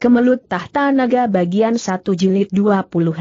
Kemelut tahta naga bagian 1 jilid 22.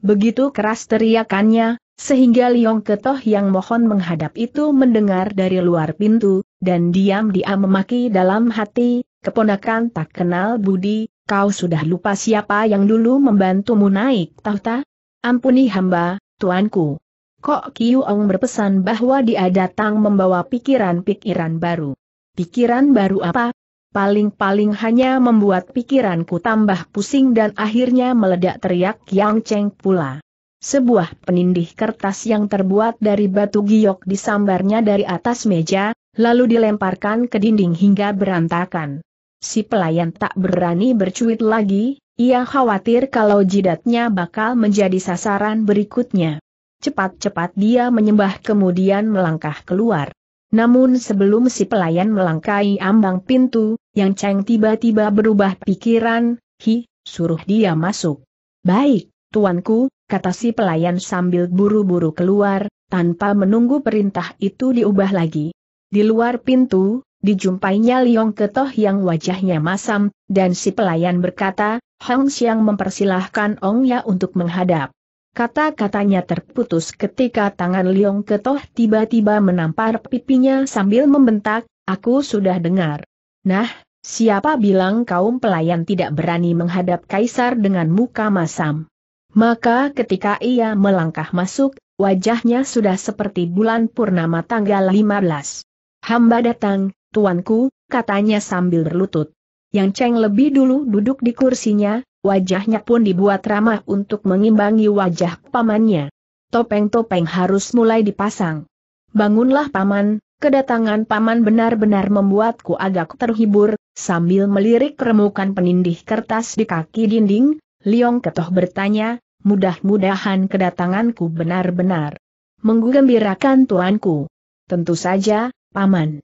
Begitu keras teriakannya, sehingga Liong Ketoh yang mohon menghadap itu mendengar dari luar pintu, dan diam-diam memaki dalam hati, keponakan tak kenal budi, kau sudah lupa siapa yang dulu membantumu naik tahta? Ampuni hamba, tuanku. Kok Ong berpesan bahwa dia datang membawa pikiran-pikiran baru. Pikiran baru apa? paling-paling hanya membuat pikiranku tambah pusing dan akhirnya meledak teriak Yang Cheng pula. Sebuah penindih kertas yang terbuat dari batu giok disambarnya dari atas meja, lalu dilemparkan ke dinding hingga berantakan. Si pelayan tak berani bercuit lagi, ia khawatir kalau jidatnya bakal menjadi sasaran berikutnya. Cepat-cepat dia menyembah kemudian melangkah keluar. Namun sebelum si pelayan melangkai ambang pintu, Yang Cheng tiba-tiba berubah pikiran, hi, suruh dia masuk. Baik, tuanku, kata si pelayan sambil buru-buru keluar, tanpa menunggu perintah itu diubah lagi. Di luar pintu, dijumpainya Liong Ketoh yang wajahnya masam, dan si pelayan berkata, Hang Xiang mempersilahkan Ong Ya untuk menghadap. Kata-katanya terputus ketika tangan Liong Ketoh tiba-tiba menampar pipinya sambil membentak, aku sudah dengar. Nah, siapa bilang kaum pelayan tidak berani menghadap kaisar dengan muka masam? Maka ketika ia melangkah masuk, wajahnya sudah seperti bulan purnama tanggal 15. Hamba datang, tuanku, katanya sambil berlutut. Yang Cheng lebih dulu duduk di kursinya, Wajahnya pun dibuat ramah untuk mengimbangi wajah pamannya. Topeng-topeng harus mulai dipasang. Bangunlah paman, kedatangan paman benar-benar membuatku agak terhibur, sambil melirik remukan penindih kertas di kaki dinding, Liong Ketoh bertanya, mudah-mudahan kedatanganku benar-benar menggembirakan tuanku. Tentu saja, paman.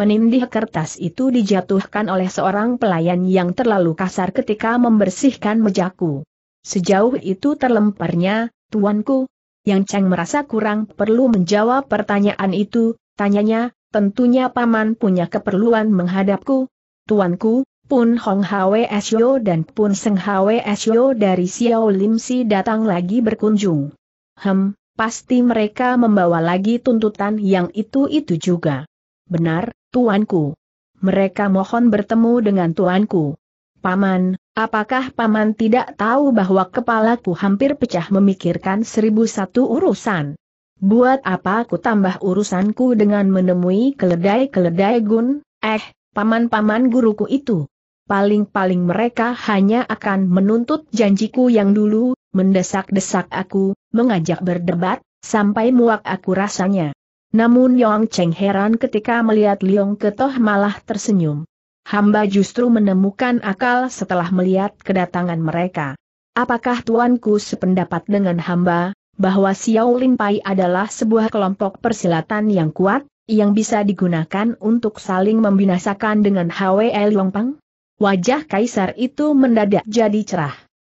Penindih kertas itu dijatuhkan oleh seorang pelayan yang terlalu kasar ketika membersihkan mejaku. Sejauh itu terlemparnya, tuanku. Yang Cheng merasa kurang perlu menjawab pertanyaan itu, tanyanya, tentunya paman punya keperluan menghadapku. Tuanku, Pun Hong Hwe Sio dan Pun Seng Hwe Sio dari Xiao Lim Si datang lagi berkunjung. Hem, pasti mereka membawa lagi tuntutan yang itu-itu juga. Benar, Tuanku. Mereka mohon bertemu dengan tuanku. Paman, apakah paman tidak tahu bahwa kepalaku hampir pecah memikirkan seribu satu urusan? Buat apa aku tambah urusanku dengan menemui keledai-keledai gun? Eh, paman-paman guruku itu. Paling-paling mereka hanya akan menuntut janjiku yang dulu, mendesak-desak aku, mengajak berdebat, sampai muak aku rasanya. Namun Yong Cheng heran ketika melihat Liong Ketoh malah tersenyum. Hamba justru menemukan akal setelah melihat kedatangan mereka. Apakah tuanku sependapat dengan hamba, bahwa Xiao Lin Pai adalah sebuah kelompok persilatan yang kuat, yang bisa digunakan untuk saling membinasakan dengan HWL Pang? Wajah kaisar itu mendadak jadi cerah.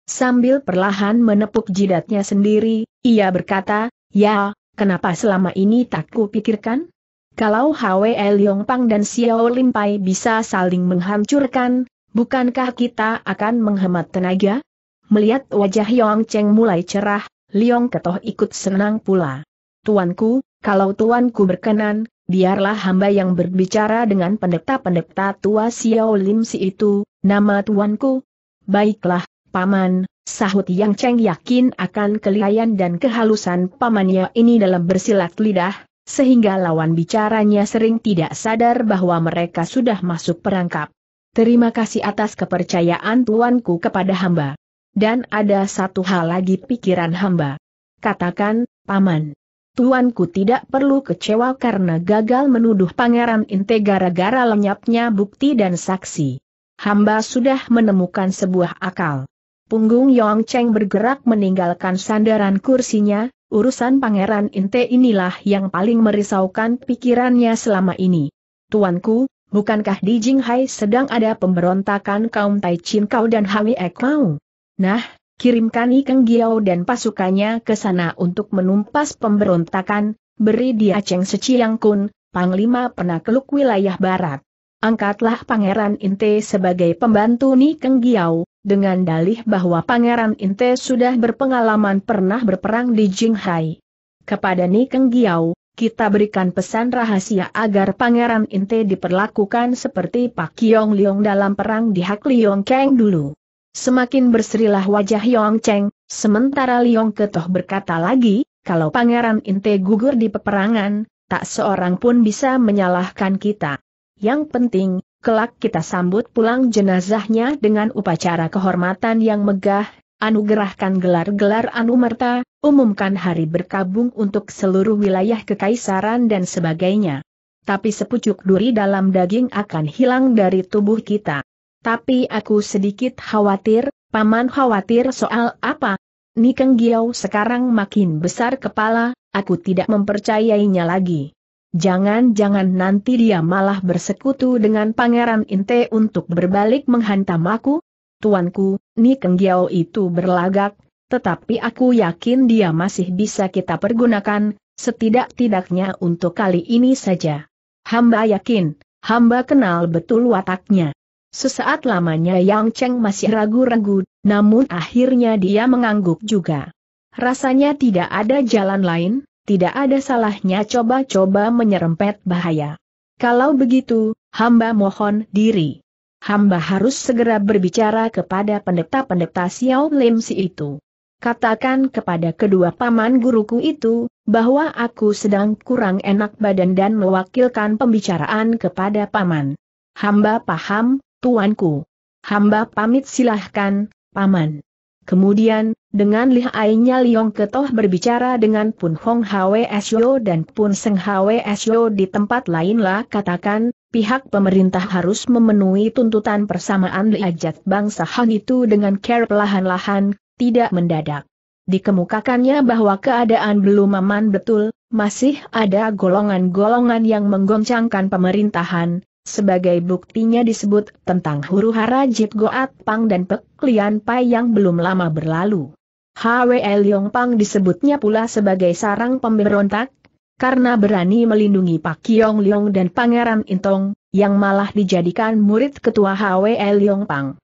Sambil perlahan menepuk jidatnya sendiri, ia berkata, Ya, Kenapa selama ini tak kupikirkan? Kalau Hwe Pang dan Xiao Lim Pai bisa saling menghancurkan, bukankah kita akan menghemat tenaga? Melihat wajah Yong Cheng mulai cerah, Liong Ketoh ikut senang pula. Tuanku, kalau tuanku berkenan, biarlah hamba yang berbicara dengan pendeta-pendeta tua Xiao Lim si itu, nama tuanku. Baiklah, Paman, Sahut Yang Cheng yakin akan kelihayan dan kehalusan pamannya ini dalam bersilat lidah, sehingga lawan bicaranya sering tidak sadar bahwa mereka sudah masuk perangkap. Terima kasih atas kepercayaan tuanku kepada hamba. Dan ada satu hal lagi pikiran hamba. Katakan, Paman. Tuanku tidak perlu kecewa karena gagal menuduh Pangeran Inte gara-gara lenyapnya bukti dan saksi. Hamba sudah menemukan sebuah akal. Punggung Yong Cheng bergerak meninggalkan sandaran kursinya, urusan Pangeran Inte inilah yang paling merisaukan pikirannya selama ini. Tuanku, bukankah di Jinghai sedang ada pemberontakan kaum Tai Chin Kau dan Hawi Ek Kau? Nah, kirimkan Ikeng Giao dan pasukannya ke sana untuk menumpas pemberontakan, beri dia Cheng Seciang Kun, Panglima Penakluk Wilayah Barat angkatlah Pangeran Inte sebagai pembantu Ni Keng Giau, dengan dalih bahwa Pangeran Inte sudah berpengalaman pernah berperang di Jinghai. Kepada Ni Keng Giau, kita berikan pesan rahasia agar Pangeran Inte diperlakukan seperti Pak Yong Liong dalam perang di Hak Liong Kang dulu. Semakin berserilah wajah Yong Cheng, sementara Liong Ketoh berkata lagi, kalau Pangeran Inte gugur di peperangan, tak seorang pun bisa menyalahkan kita. Yang penting, kelak kita sambut pulang jenazahnya dengan upacara kehormatan yang megah, anugerahkan gelar-gelar anumerta, umumkan hari berkabung untuk seluruh wilayah kekaisaran dan sebagainya. Tapi sepucuk duri dalam daging akan hilang dari tubuh kita. Tapi aku sedikit khawatir, paman khawatir soal apa? Nikeng Giau sekarang makin besar kepala, aku tidak mempercayainya lagi. Jangan-jangan nanti dia malah bersekutu dengan Pangeran Inte untuk berbalik menghantam aku? Tuanku, Ni Giao itu berlagak, tetapi aku yakin dia masih bisa kita pergunakan, setidak-tidaknya untuk kali ini saja. Hamba yakin, hamba kenal betul wataknya. Sesaat lamanya Yang Cheng masih ragu-ragu, namun akhirnya dia mengangguk juga. Rasanya tidak ada jalan lain, tidak ada salahnya coba-coba menyerempet bahaya. Kalau begitu, hamba mohon diri. Hamba harus segera berbicara kepada pendeta-pendeta Xiao Lim Si itu. Katakan kepada kedua paman guruku itu, bahwa aku sedang kurang enak badan dan mewakilkan pembicaraan kepada paman. Hamba paham, tuanku. Hamba pamit silahkan, paman. Kemudian, dengan lihainya Liong Ketoh berbicara dengan Pun Hong HWSO dan Pun Seng HWSO di tempat lainlah katakan, pihak pemerintah harus memenuhi tuntutan persamaan liajat bangsa Han itu dengan care pelahan lahan tidak mendadak. Dikemukakannya bahwa keadaan belum aman betul, masih ada golongan-golongan yang menggoncangkan pemerintahan, sebagai buktinya disebut tentang huru hara Jip Goat Pang dan Pek Lian Pai yang belum lama berlalu. Hwe Yong Pang disebutnya pula sebagai sarang pemberontak, karena berani melindungi Pak Kiong Leong dan Pangeran Intong, yang malah dijadikan murid ketua Hwe Yong Pang.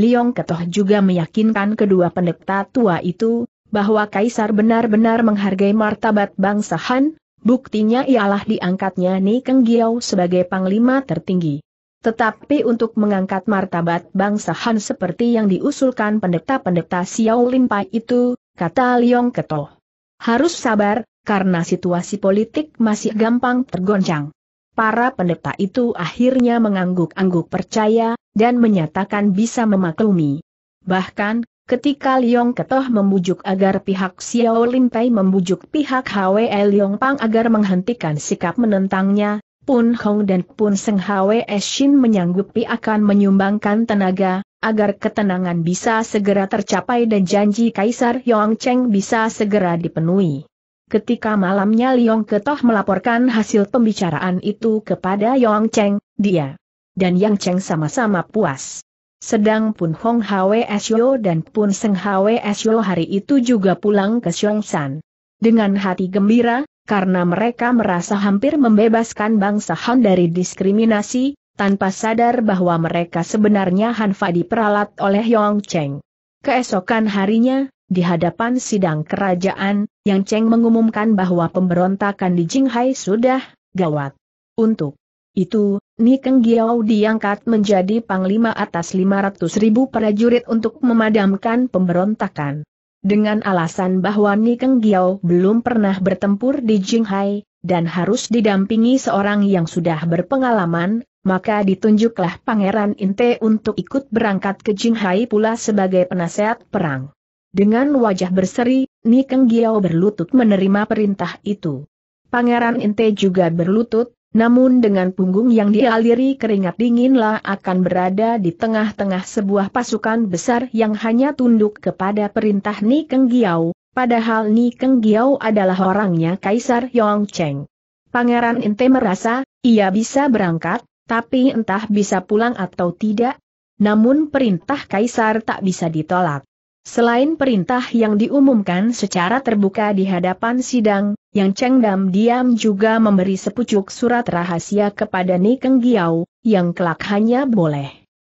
Liong Ketoh juga meyakinkan kedua pendeta tua itu, bahwa Kaisar benar-benar menghargai martabat bangsa Han, Buktinya ialah diangkatnya Ni Keng sebagai panglima tertinggi. Tetapi untuk mengangkat martabat bangsa Han seperti yang diusulkan pendeta-pendeta Xiao Limpai itu, kata Liong Keto. Harus sabar, karena situasi politik masih gampang tergoncang. Para pendeta itu akhirnya mengangguk-angguk percaya, dan menyatakan bisa memaklumi. Bahkan, Ketika Liong Ketoh membujuk agar pihak Xiao Limpai membujuk pihak Hwe Liong Pang agar menghentikan sikap menentangnya, Pun Hong dan Pun Seng Hwe Shin menyanggupi akan menyumbangkan tenaga, agar ketenangan bisa segera tercapai dan janji Kaisar Yong Cheng bisa segera dipenuhi. Ketika malamnya Liong Ketoh melaporkan hasil pembicaraan itu kepada Yong Cheng, dia dan Yang Cheng sama-sama puas. Sedang pun Hong Hwe Syo dan Pun Seng Hwe Syo hari itu juga pulang ke San Dengan hati gembira, karena mereka merasa hampir membebaskan bangsa Han dari diskriminasi, tanpa sadar bahwa mereka sebenarnya Hanfa diperalat oleh Yong Cheng. Keesokan harinya, di hadapan sidang kerajaan, Yang Cheng mengumumkan bahwa pemberontakan di Jinghai sudah gawat. Untuk itu, Nikeng Giao diangkat menjadi panglima atas 500 ribu prajurit untuk memadamkan pemberontakan. Dengan alasan bahwa Nikeng Giao belum pernah bertempur di Jinghai, dan harus didampingi seorang yang sudah berpengalaman, maka ditunjuklah Pangeran Inte untuk ikut berangkat ke Jinghai pula sebagai penasehat perang. Dengan wajah berseri, Nikeng Giao berlutut menerima perintah itu. Pangeran Inte juga berlutut, namun dengan punggung yang dialiri keringat dinginlah akan berada di tengah-tengah sebuah pasukan besar yang hanya tunduk kepada perintah Ni Keng Giau, padahal Ni Keng Giau adalah orangnya Kaisar Yong Cheng. Pangeran Inte merasa, ia bisa berangkat, tapi entah bisa pulang atau tidak. Namun perintah Kaisar tak bisa ditolak. Selain perintah yang diumumkan secara terbuka di hadapan sidang, yang Cheng Dam diam juga memberi sepucuk surat rahasia kepada Nikeng Giau, yang kelak hanya boleh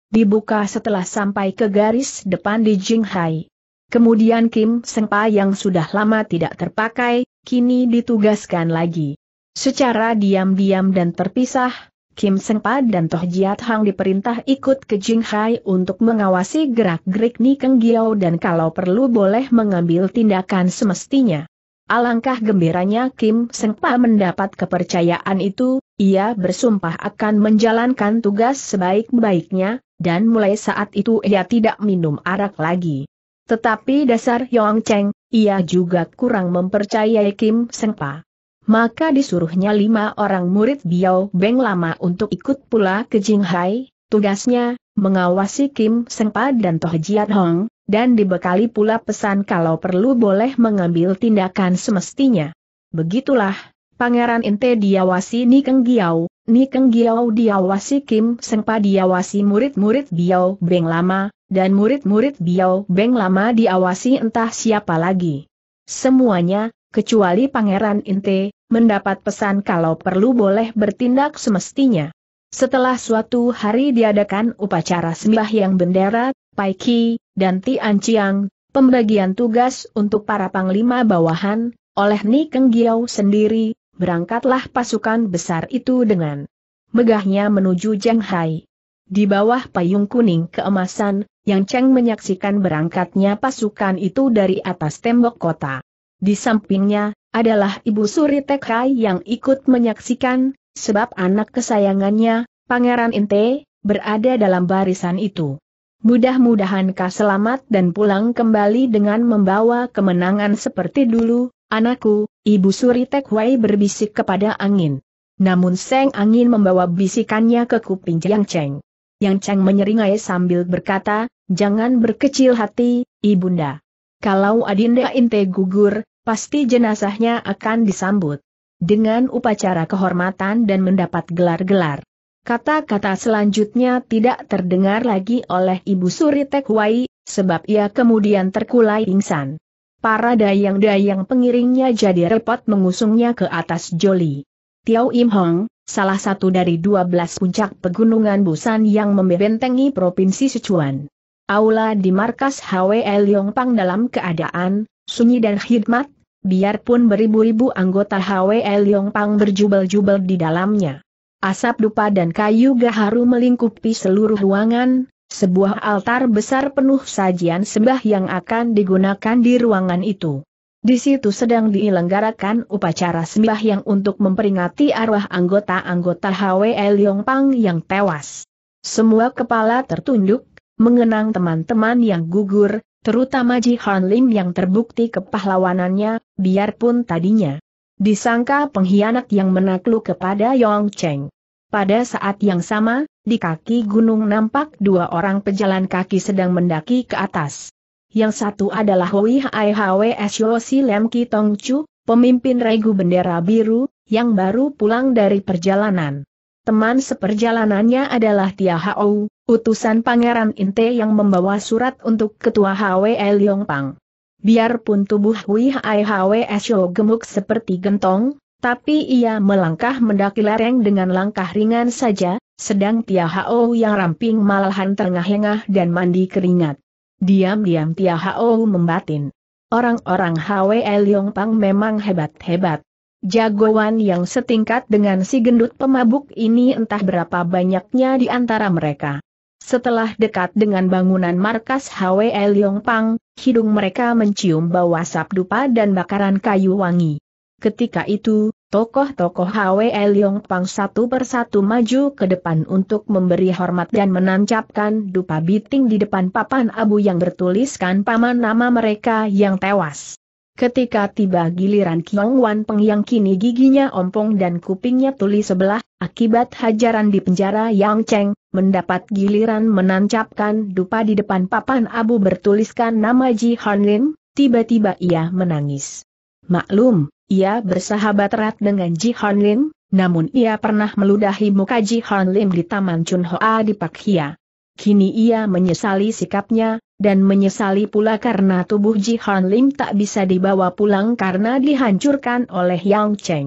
dibuka setelah sampai ke garis depan di Jinghai. Kemudian Kim Sengpa yang sudah lama tidak terpakai, kini ditugaskan lagi. Secara diam-diam dan terpisah, Kim Pa dan Toh Jiat Hang diperintah ikut ke Jinghai untuk mengawasi gerak-gerik Nikeng Giao dan kalau perlu boleh mengambil tindakan semestinya. Alangkah gembiranya Kim Pa mendapat kepercayaan itu, ia bersumpah akan menjalankan tugas sebaik-baiknya, dan mulai saat itu ia tidak minum arak lagi. Tetapi dasar Yong Cheng, ia juga kurang mempercayai Kim Pa maka disuruhnya lima orang murid Biao Beng lama untuk ikut pula ke Jinghai, tugasnya, mengawasi Kim Sengpa dan Toh Jiat Hong, dan dibekali pula pesan kalau perlu boleh mengambil tindakan semestinya. Begitulah, Pangeran Inte diawasi Nikeng Giau, Nikeng Giau diawasi Kim Sengpa diawasi murid-murid Biao Beng lama, dan murid-murid Biao Beng lama diawasi entah siapa lagi. Semuanya, kecuali Pangeran Inte, mendapat pesan kalau perlu boleh bertindak semestinya. Setelah suatu hari diadakan upacara yang bendera, Pai Paiki, dan Tian Chiang, pembagian tugas untuk para panglima bawahan, oleh Ni Keng Giao sendiri, berangkatlah pasukan besar itu dengan megahnya menuju Shanghai. Di bawah payung kuning keemasan, Yang Cheng menyaksikan berangkatnya pasukan itu dari atas tembok kota. Di sampingnya, adalah Ibu Suri Tekai yang ikut menyaksikan, sebab anak kesayangannya, Pangeran Inte, berada dalam barisan itu. Mudah-mudahan kau selamat dan pulang kembali dengan membawa kemenangan seperti dulu, anakku, Ibu Suri Tekwai berbisik kepada angin. Namun Seng Angin membawa bisikannya ke kuping Yang Cheng. Yang Cheng menyeringai sambil berkata, jangan berkecil hati, Ibunda. Kalau Adinda Inte gugur, pasti jenazahnya akan disambut dengan upacara kehormatan dan mendapat gelar-gelar. Kata-kata selanjutnya tidak terdengar lagi oleh Ibu Suri Tekwai, sebab ia kemudian terkulai pingsan. Para dayang-dayang pengiringnya jadi repot mengusungnya ke atas Joli. Tiau Im Hong, salah satu dari dua belas puncak pegunungan Busan yang membentengi Provinsi Sichuan. Aula di markas HWL Yongpang dalam keadaan sunyi dan khidmat, biarpun beribu-ribu anggota HWL Yongpang berjubel-jubel di dalamnya. Asap dupa dan kayu gaharu melingkupi seluruh ruangan, sebuah altar besar penuh sajian sembah yang akan digunakan di ruangan itu. Di situ sedang dielenggarakan upacara sembah yang untuk memperingati arwah anggota-anggota HWL Yongpang yang tewas. Semua kepala tertunduk, mengenang teman-teman yang gugur, terutama Ji Han Lim yang terbukti kepahlawanannya, biarpun tadinya disangka pengkhianat yang menakluk kepada Yong Cheng. Pada saat yang sama, di kaki gunung nampak dua orang pejalan kaki sedang mendaki ke atas. Yang satu adalah Hui Hai Hws Si Lem Tong Chu, pemimpin regu bendera biru, yang baru pulang dari perjalanan. Teman seperjalanannya adalah Tia Hao, Utusan Pangeran Inte yang membawa surat untuk Ketua HWE Pang. Biarpun tubuh Hui Hai HWE Syo gemuk seperti gentong, tapi ia melangkah mendaki lereng dengan langkah ringan saja, sedang Tia Hao yang ramping malahan terengah-engah dan mandi keringat. Diam-diam Tia Hao membatin. Orang-orang HWE Pang memang hebat-hebat. Jagoan yang setingkat dengan si gendut pemabuk ini entah berapa banyaknya di antara mereka. Setelah dekat dengan bangunan markas HWL Pang, hidung mereka mencium bau asap dupa dan bakaran kayu wangi. Ketika itu, tokoh-tokoh HWL Pang satu persatu maju ke depan untuk memberi hormat dan menancapkan dupa biting di depan papan abu yang bertuliskan paman nama mereka yang tewas. Ketika tiba giliran Kiong Wan Peng yang kini giginya ompong dan kupingnya tuli sebelah, akibat hajaran di penjara Yang Cheng, mendapat giliran menancapkan dupa di depan papan abu bertuliskan nama Ji Han Lin, tiba-tiba ia menangis. Maklum, ia bersahabat erat dengan Ji Han Lin, namun ia pernah meludahi muka Ji Han Lim di Taman Chun Hoa di Hia. Kini ia menyesali sikapnya, dan menyesali pula karena tubuh Ji Han Lim tak bisa dibawa pulang karena dihancurkan oleh Yang Cheng.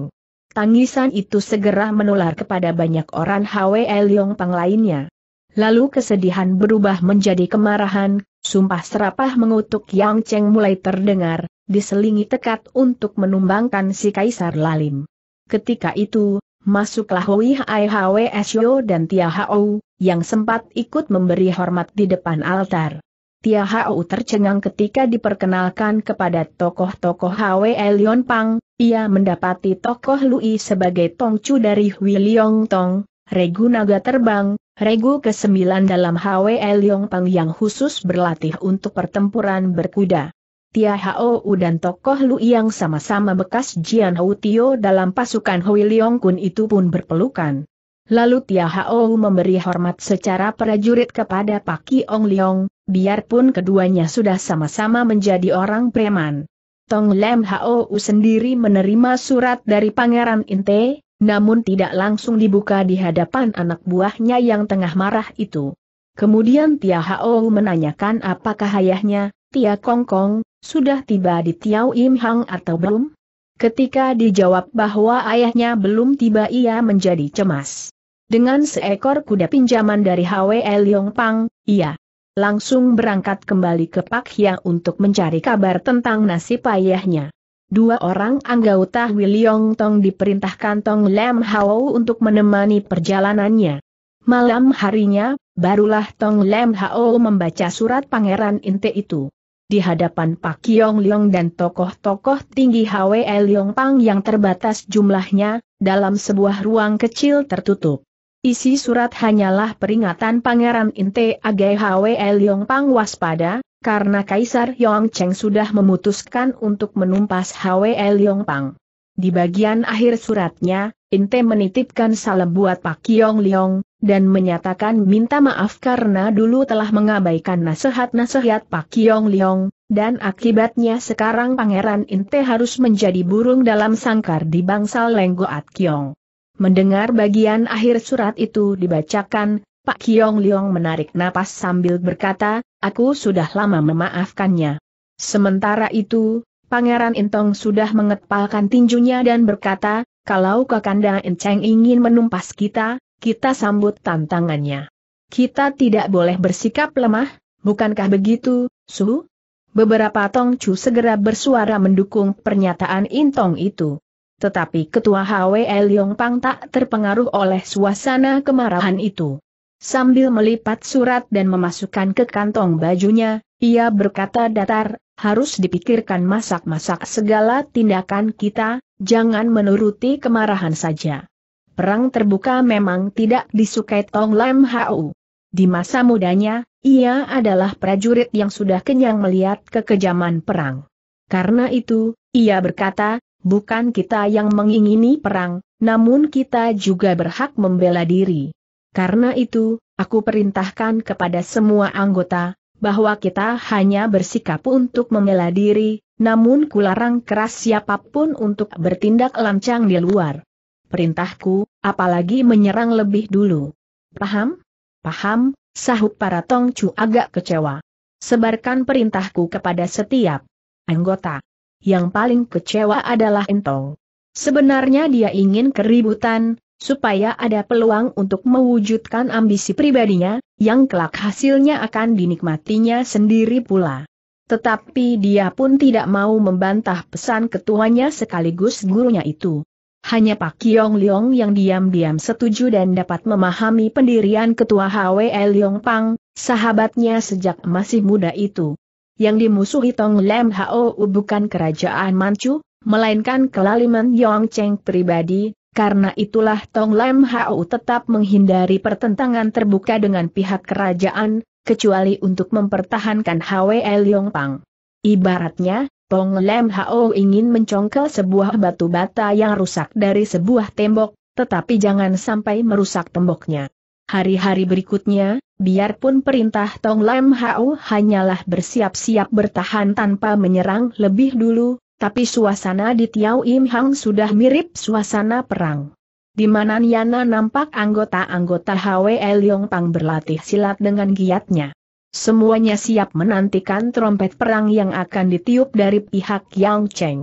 Tangisan itu segera menular kepada banyak orang Hwe Leong Pang lainnya. Lalu kesedihan berubah menjadi kemarahan, sumpah serapah mengutuk Yang Cheng mulai terdengar, diselingi tekad untuk menumbangkan si Kaisar Lalim. Ketika itu, Masuklah Hui Hai Hwe Sio dan Tia Hao, yang sempat ikut memberi hormat di depan altar. Tia Hao tercengang ketika diperkenalkan kepada tokoh-tokoh Hwe Elion Pang, ia mendapati tokoh Lui sebagai Tongcu dari Hui Liong Tong, Regu Naga Terbang, Regu ke-9 dalam Hwe Liong Pang yang khusus berlatih untuk pertempuran berkuda. Tia Hao dan tokoh Lu yang sama-sama bekas Jian Hou Tio dalam pasukan Hui Leong Kun itu pun berpelukan. Lalu Tia Hao memberi hormat secara prajurit kepada Pak Ong Leong, biarpun keduanya sudah sama-sama menjadi orang preman. Tong Lem Hao sendiri menerima surat dari Pangeran Inte, namun tidak langsung dibuka di hadapan anak buahnya yang tengah marah itu. Kemudian Tia Hao menanyakan apakah ayahnya, Tia Kong Kong, sudah tiba di Tiau Im Hang atau belum? Ketika dijawab bahwa ayahnya belum tiba ia menjadi cemas. Dengan seekor kuda pinjaman dari HW Leong Pang, ia langsung berangkat kembali ke Pak Hia untuk mencari kabar tentang nasib ayahnya. Dua orang anggota Wiliong Tong diperintahkan Tong Lam Hao untuk menemani perjalanannya. Malam harinya, barulah Tong Lam Hao membaca surat Pangeran Inte itu di hadapan Pak Yong Leong dan tokoh-tokoh tinggi HWE Leong Pang yang terbatas jumlahnya, dalam sebuah ruang kecil tertutup. Isi surat hanyalah peringatan Pangeran Inte Agai HWE Leong Pang waspada, karena Kaisar Yong Cheng sudah memutuskan untuk menumpas HWE Leong Pang. Di bagian akhir suratnya, Inte menitipkan salam buat Pak Yong Leong, dan menyatakan minta maaf karena dulu telah mengabaikan nasihat-nasihat Pak Kiong Liong, dan akibatnya sekarang Pangeran Inte harus menjadi burung dalam sangkar di bangsal Lenggoat Kiong. Mendengar bagian akhir surat itu dibacakan, Pak Kiong Liong menarik napas sambil berkata, aku sudah lama memaafkannya. Sementara itu, Pangeran Intong sudah mengepalkan tinjunya dan berkata, kalau Kakanda Inceng ingin menumpas kita, kita sambut tantangannya. Kita tidak boleh bersikap lemah, bukankah begitu, Su? Beberapa Tong Chu segera bersuara mendukung pernyataan Intong itu. Tetapi Ketua HWE Leong Pang tak terpengaruh oleh suasana kemarahan itu. Sambil melipat surat dan memasukkan ke kantong bajunya, ia berkata datar, harus dipikirkan masak-masak segala tindakan kita, jangan menuruti kemarahan saja. Perang terbuka memang tidak disukai Tong Lam Hau. Di masa mudanya, ia adalah prajurit yang sudah kenyang melihat kekejaman perang. Karena itu, ia berkata, bukan kita yang mengingini perang, namun kita juga berhak membela diri. Karena itu, aku perintahkan kepada semua anggota, bahwa kita hanya bersikap untuk membela diri, namun kularang keras siapapun untuk bertindak lancang di luar perintahku, apalagi menyerang lebih dulu. Paham? Paham, sahut para Tongcu agak kecewa. Sebarkan perintahku kepada setiap anggota. Yang paling kecewa adalah Entong. Sebenarnya dia ingin keributan, supaya ada peluang untuk mewujudkan ambisi pribadinya, yang kelak hasilnya akan dinikmatinya sendiri pula. Tetapi dia pun tidak mau membantah pesan ketuanya sekaligus gurunya itu. Hanya Pak Kiong Leong yang diam-diam setuju dan dapat memahami pendirian ketua HWE Leong Pang, sahabatnya sejak masih muda itu. Yang dimusuhi Tong Lem Hao bukan kerajaan Manchu, melainkan kelaliman Yong Cheng pribadi, karena itulah Tong Lem Hao tetap menghindari pertentangan terbuka dengan pihak kerajaan, kecuali untuk mempertahankan HWE Leong Pang. Ibaratnya, Pong Lem Hao ingin mencongkel sebuah batu bata yang rusak dari sebuah tembok, tetapi jangan sampai merusak temboknya. Hari-hari berikutnya, biarpun perintah Tong Lem Hao hanyalah bersiap-siap bertahan tanpa menyerang lebih dulu, tapi suasana di Tiao Im Hang sudah mirip suasana perang. Di mana Niana nampak anggota-anggota HWL Yong Pang berlatih silat dengan giatnya. Semuanya siap menantikan trompet perang yang akan ditiup dari pihak Yang Cheng.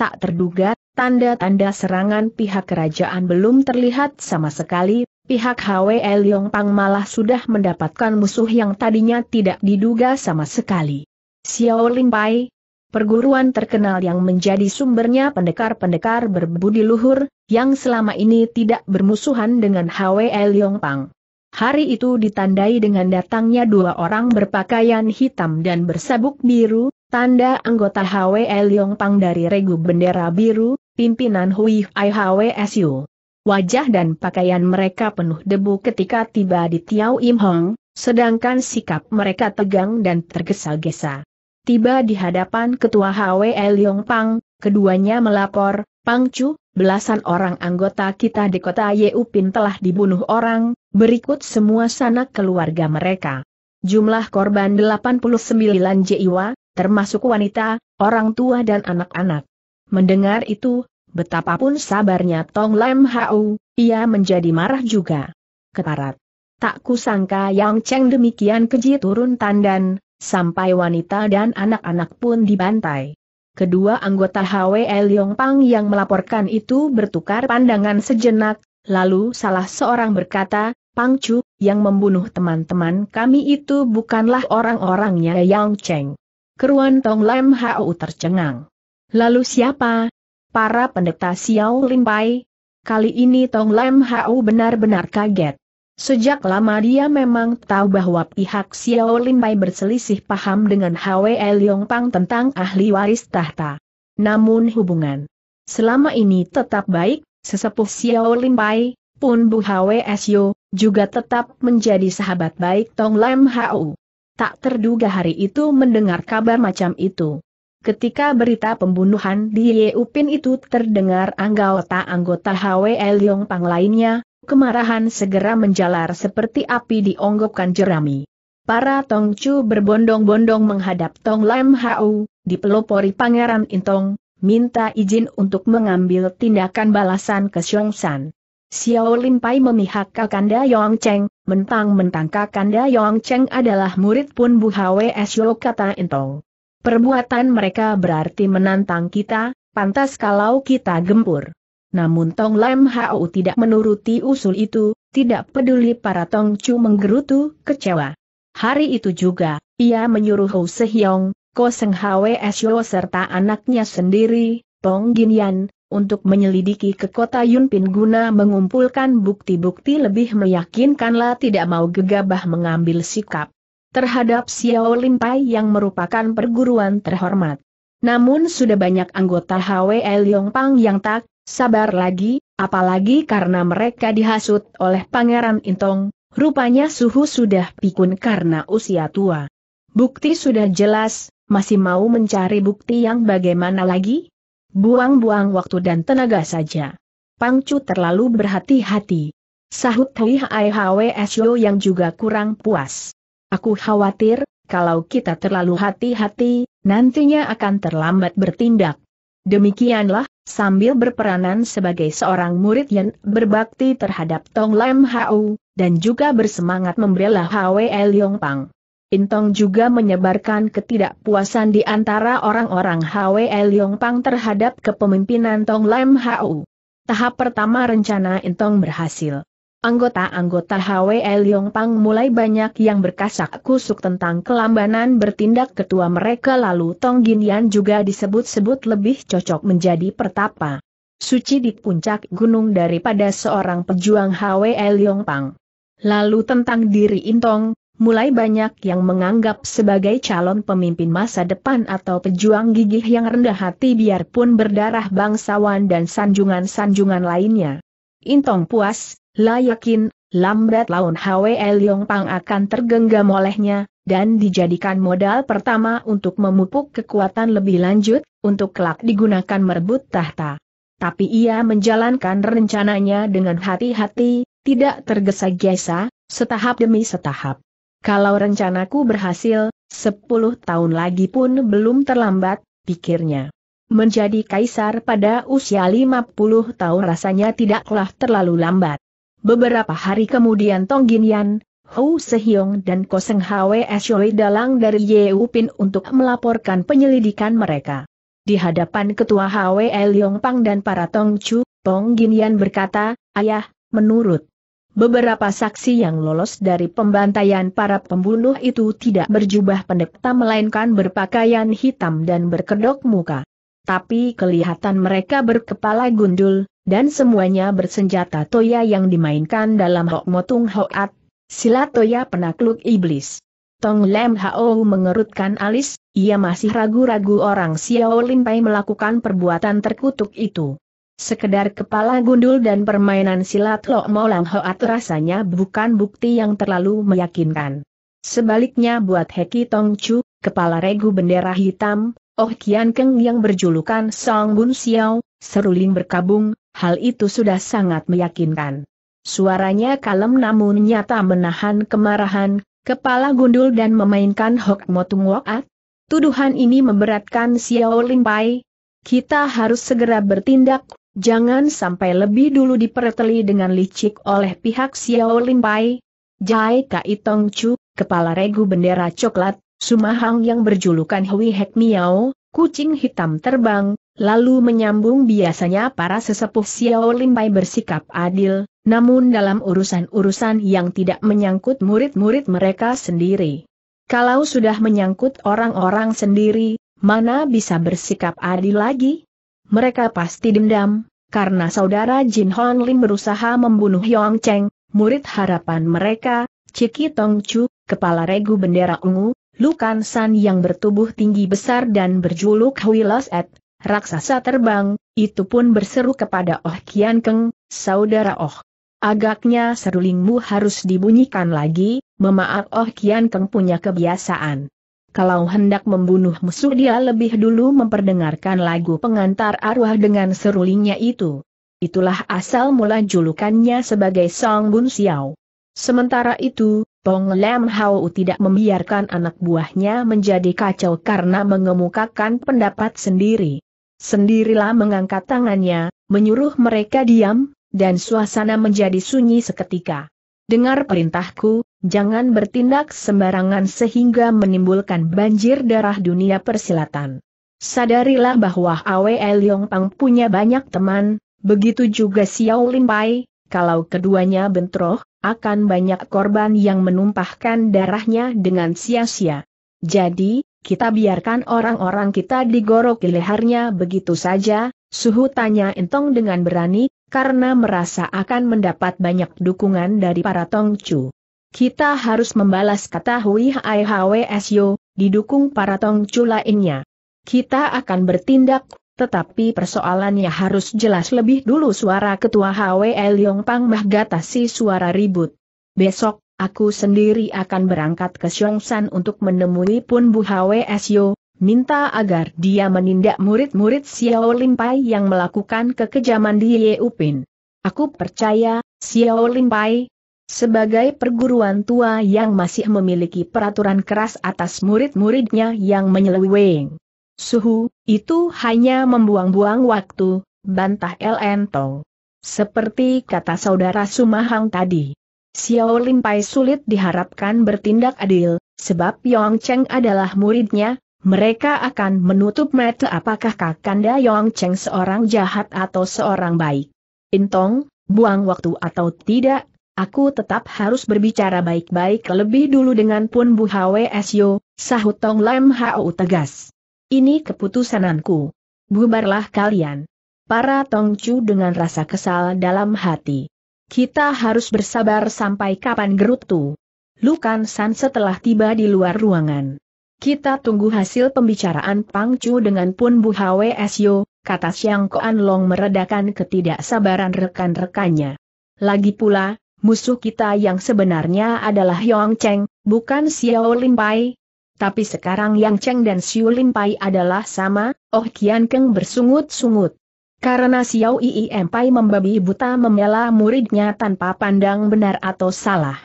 Tak terduga, tanda-tanda serangan pihak kerajaan belum terlihat sama sekali, pihak Hwe Yong Pang malah sudah mendapatkan musuh yang tadinya tidak diduga sama sekali. Xiao Lin Pai, perguruan terkenal yang menjadi sumbernya pendekar-pendekar berbudi luhur, yang selama ini tidak bermusuhan dengan Hwe Yong Pang. Hari itu ditandai dengan datangnya dua orang berpakaian hitam dan bersabuk biru, tanda anggota HWL Yongpang dari regu bendera biru, pimpinan Hui Hai HWSU. Wajah dan pakaian mereka penuh debu ketika tiba di Tiau Im Hong, sedangkan sikap mereka tegang dan tergesa-gesa. Tiba di hadapan ketua HWL Yongpang, keduanya melapor, Pangcu, belasan orang anggota kita di kota Yeupin telah dibunuh orang, Berikut semua sanak keluarga mereka. Jumlah korban 89 jiwa, termasuk wanita, orang tua dan anak-anak. Mendengar itu, betapapun sabarnya Tong Lam Hau, ia menjadi marah juga. Ketarat. Tak kusangka Yang Cheng demikian keji turun tandan, sampai wanita dan anak-anak pun dibantai. Kedua anggota HWL Pang yang melaporkan itu bertukar pandangan sejenak, lalu salah seorang berkata, Pangcu, yang membunuh teman-teman kami itu bukanlah orang-orangnya Yang Cheng. Keruan Tong Lam Hau tercengang. Lalu siapa? Para pendeta Xiao Limpai? Kali ini Tong Lam Hau benar-benar kaget. Sejak lama dia memang tahu bahwa pihak Xiao Limpai berselisih paham dengan Hwe Leong Pang tentang ahli waris tahta. Namun hubungan selama ini tetap baik, sesepuh Xiao Limpai, pun Bu HWSyo, juga tetap menjadi sahabat baik Tong Lam Hau. Tak terduga hari itu mendengar kabar macam itu. Ketika berita pembunuhan di Upin itu terdengar anggota-anggota HW yong Pang lainnya, kemarahan segera menjalar seperti api dionggokkan jerami. Para Tongcu berbondong-bondong menghadap Tong Lam Hau, dipelopori Pangeran Intong, minta izin untuk mengambil tindakan balasan ke san. Xiao Lin Pai memihak Kakanda Yong Cheng, mentang-mentang Kakanda Yong Cheng adalah murid pun Bu Hwe Sio kata Entong. Perbuatan mereka berarti menantang kita, pantas kalau kita gempur. Namun Tong Lam Hau tidak menuruti usul itu, tidak peduli para Tong Chu menggerutu, kecewa. Hari itu juga, ia menyuruh Hou Se Sehyong, Ko Seng Hwe Sio serta anaknya sendiri, Tong Yan untuk menyelidiki ke kota Yunpin guna mengumpulkan bukti-bukti lebih meyakinkanlah tidak mau gegabah mengambil sikap terhadap Xiao Limpai yang merupakan perguruan terhormat. Namun sudah banyak anggota HWL Yongpang yang tak sabar lagi, apalagi karena mereka dihasut oleh Pangeran Intong, rupanya suhu sudah pikun karena usia tua. Bukti sudah jelas, masih mau mencari bukti yang bagaimana lagi? Buang-buang waktu dan tenaga saja. Pangcu terlalu berhati-hati. Sahut Hui Hai Hwe Sio yang juga kurang puas. Aku khawatir, kalau kita terlalu hati-hati, nantinya akan terlambat bertindak. Demikianlah, sambil berperanan sebagai seorang murid yang berbakti terhadap Tong Lam Hau, dan juga bersemangat membela Hwe Leong Pang. Intong juga menyebarkan ketidakpuasan di antara orang-orang Hwe Pang terhadap kepemimpinan Tong Lam Hau. Tahap pertama rencana Intong berhasil. Anggota-anggota Hwe Pang mulai banyak yang berkasak kusuk tentang kelambanan bertindak ketua mereka lalu Tong Ginian juga disebut-sebut lebih cocok menjadi pertapa. Suci di puncak gunung daripada seorang pejuang Hwe Pang. Lalu tentang diri Intong, mulai banyak yang menganggap sebagai calon pemimpin masa depan atau pejuang gigih yang rendah hati biarpun berdarah bangsawan dan sanjungan-sanjungan lainnya. Intong puas, layakin, lambat laun Hwe Leong Pang akan tergenggam olehnya, dan dijadikan modal pertama untuk memupuk kekuatan lebih lanjut, untuk kelak digunakan merebut tahta. Tapi ia menjalankan rencananya dengan hati-hati, tidak tergesa-gesa, setahap demi setahap. Kalau rencanaku berhasil, sepuluh tahun lagi pun belum terlambat, pikirnya. Menjadi kaisar pada usia lima puluh tahun rasanya tidaklah terlalu lambat. Beberapa hari kemudian Tong Ginian, Hou Sehyong dan Koseng Hwe Shoi dalang dari Yeupin untuk melaporkan penyelidikan mereka. Di hadapan ketua Hwe Leong Pang dan para Tong Chu, Tong Ginian berkata, Ayah, menurut Beberapa saksi yang lolos dari pembantaian para pembunuh itu tidak berjubah pendekta melainkan berpakaian hitam dan berkedok muka. Tapi kelihatan mereka berkepala gundul, dan semuanya bersenjata toya yang dimainkan dalam Hok Motung Hoat, silat toya penakluk iblis. Tong Lem Hao mengerutkan alis, ia masih ragu-ragu orang Xiao Lin Pai melakukan perbuatan terkutuk itu. Sekedar kepala gundul dan permainan silat Lo Molang Hoat rasanya bukan bukti yang terlalu meyakinkan. Sebaliknya buat Heki Tong Chu, kepala regu bendera hitam, Oh Kian Keng yang berjulukan Song Bun Xiao, seruling berkabung, hal itu sudah sangat meyakinkan. Suaranya kalem namun nyata menahan kemarahan, kepala gundul dan memainkan Hok Motung wokat. Tuduhan ini memberatkan Xiao Ling Pai. Kita harus segera bertindak Jangan sampai lebih dulu diperteli dengan licik oleh pihak Xiao Limpai, Jai Kai Tong Chu, kepala regu bendera coklat, Sumahang yang berjulukan Hui Hek Miao, kucing hitam terbang, lalu menyambung biasanya para sesepuh Xiao Limpai bersikap adil, namun dalam urusan-urusan yang tidak menyangkut murid-murid mereka sendiri. Kalau sudah menyangkut orang-orang sendiri, mana bisa bersikap adil lagi? mereka pasti dendam, karena saudara Jin Hon Lim berusaha membunuh Yong Cheng, murid harapan mereka, Ciki Tong Chu, kepala regu bendera ungu, Lukan San yang bertubuh tinggi besar dan berjuluk Hui Et, raksasa terbang, itu pun berseru kepada Oh Kian Keng, saudara Oh. Agaknya serulingmu harus dibunyikan lagi, memaaf Oh Kian Keng punya kebiasaan. Kalau hendak membunuh musuh dia lebih dulu memperdengarkan lagu pengantar arwah dengan serulingnya itu. Itulah asal mula julukannya sebagai Song Bun Xiao. Sementara itu, Pong Lam Hao tidak membiarkan anak buahnya menjadi kacau karena mengemukakan pendapat sendiri. Sendirilah mengangkat tangannya, menyuruh mereka diam, dan suasana menjadi sunyi seketika. Dengar perintahku, jangan bertindak sembarangan sehingga menimbulkan banjir darah dunia persilatan. Sadarilah bahwa Awe Leong Pang punya banyak teman, begitu juga Xiao Lin Pai, kalau keduanya bentroh, akan banyak korban yang menumpahkan darahnya dengan sia-sia. Jadi, kita biarkan orang-orang kita digorok lehernya begitu saja, suhu tanya Entong dengan berani, karena merasa akan mendapat banyak dukungan dari para Tongcu. Kita harus membalas kata Hui Hai Hwsyo, didukung para tongcu lainnya. Kita akan bertindak, tetapi persoalannya harus jelas lebih dulu suara ketua HW Yong Pang menggatasi suara ribut. Besok, aku sendiri akan berangkat ke Xiongsan untuk menemui Pun Bu Hwsyo, minta agar dia menindak murid-murid Xiao Limpai yang melakukan kekejaman di Yeupin. Aku percaya, Xiao Limpai, sebagai perguruan tua yang masih memiliki peraturan keras atas murid-muridnya yang menyeleweng. Suhu, itu hanya membuang-buang waktu, bantah LN Tong. Seperti kata saudara Sumahang tadi. Xiao Lin Pai sulit diharapkan bertindak adil, sebab Yong Cheng adalah muridnya, mereka akan menutup mata apakah Kakanda Yong Cheng seorang jahat atau seorang baik. Intong, buang waktu atau tidak, Aku tetap harus berbicara baik-baik lebih dulu dengan Pun Bu Sio, sahut Tong Lam Hau tegas. Ini keputusananku. Bubarlah kalian. Para Tong Chu dengan rasa kesal dalam hati. Kita harus bersabar sampai kapan gerutu. Lukan San setelah tiba di luar ruangan. Kita tunggu hasil pembicaraan Pang Chu dengan Pun Bu Sio, kata Siang Koan Long meredakan ketidaksabaran rekan-rekannya. Lagi pula, Musuh kita yang sebenarnya adalah Yong Cheng, bukan Xiao Lin Pai. Tapi sekarang Yang Cheng dan Xiao Lin Pai adalah sama, Oh Kian Keng bersungut-sungut. Karena Xiao Yi Empai membabi buta memela muridnya tanpa pandang benar atau salah.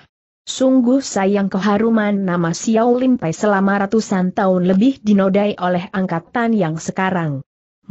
Sungguh sayang keharuman nama Xiao Lin Pai selama ratusan tahun lebih dinodai oleh angkatan yang sekarang.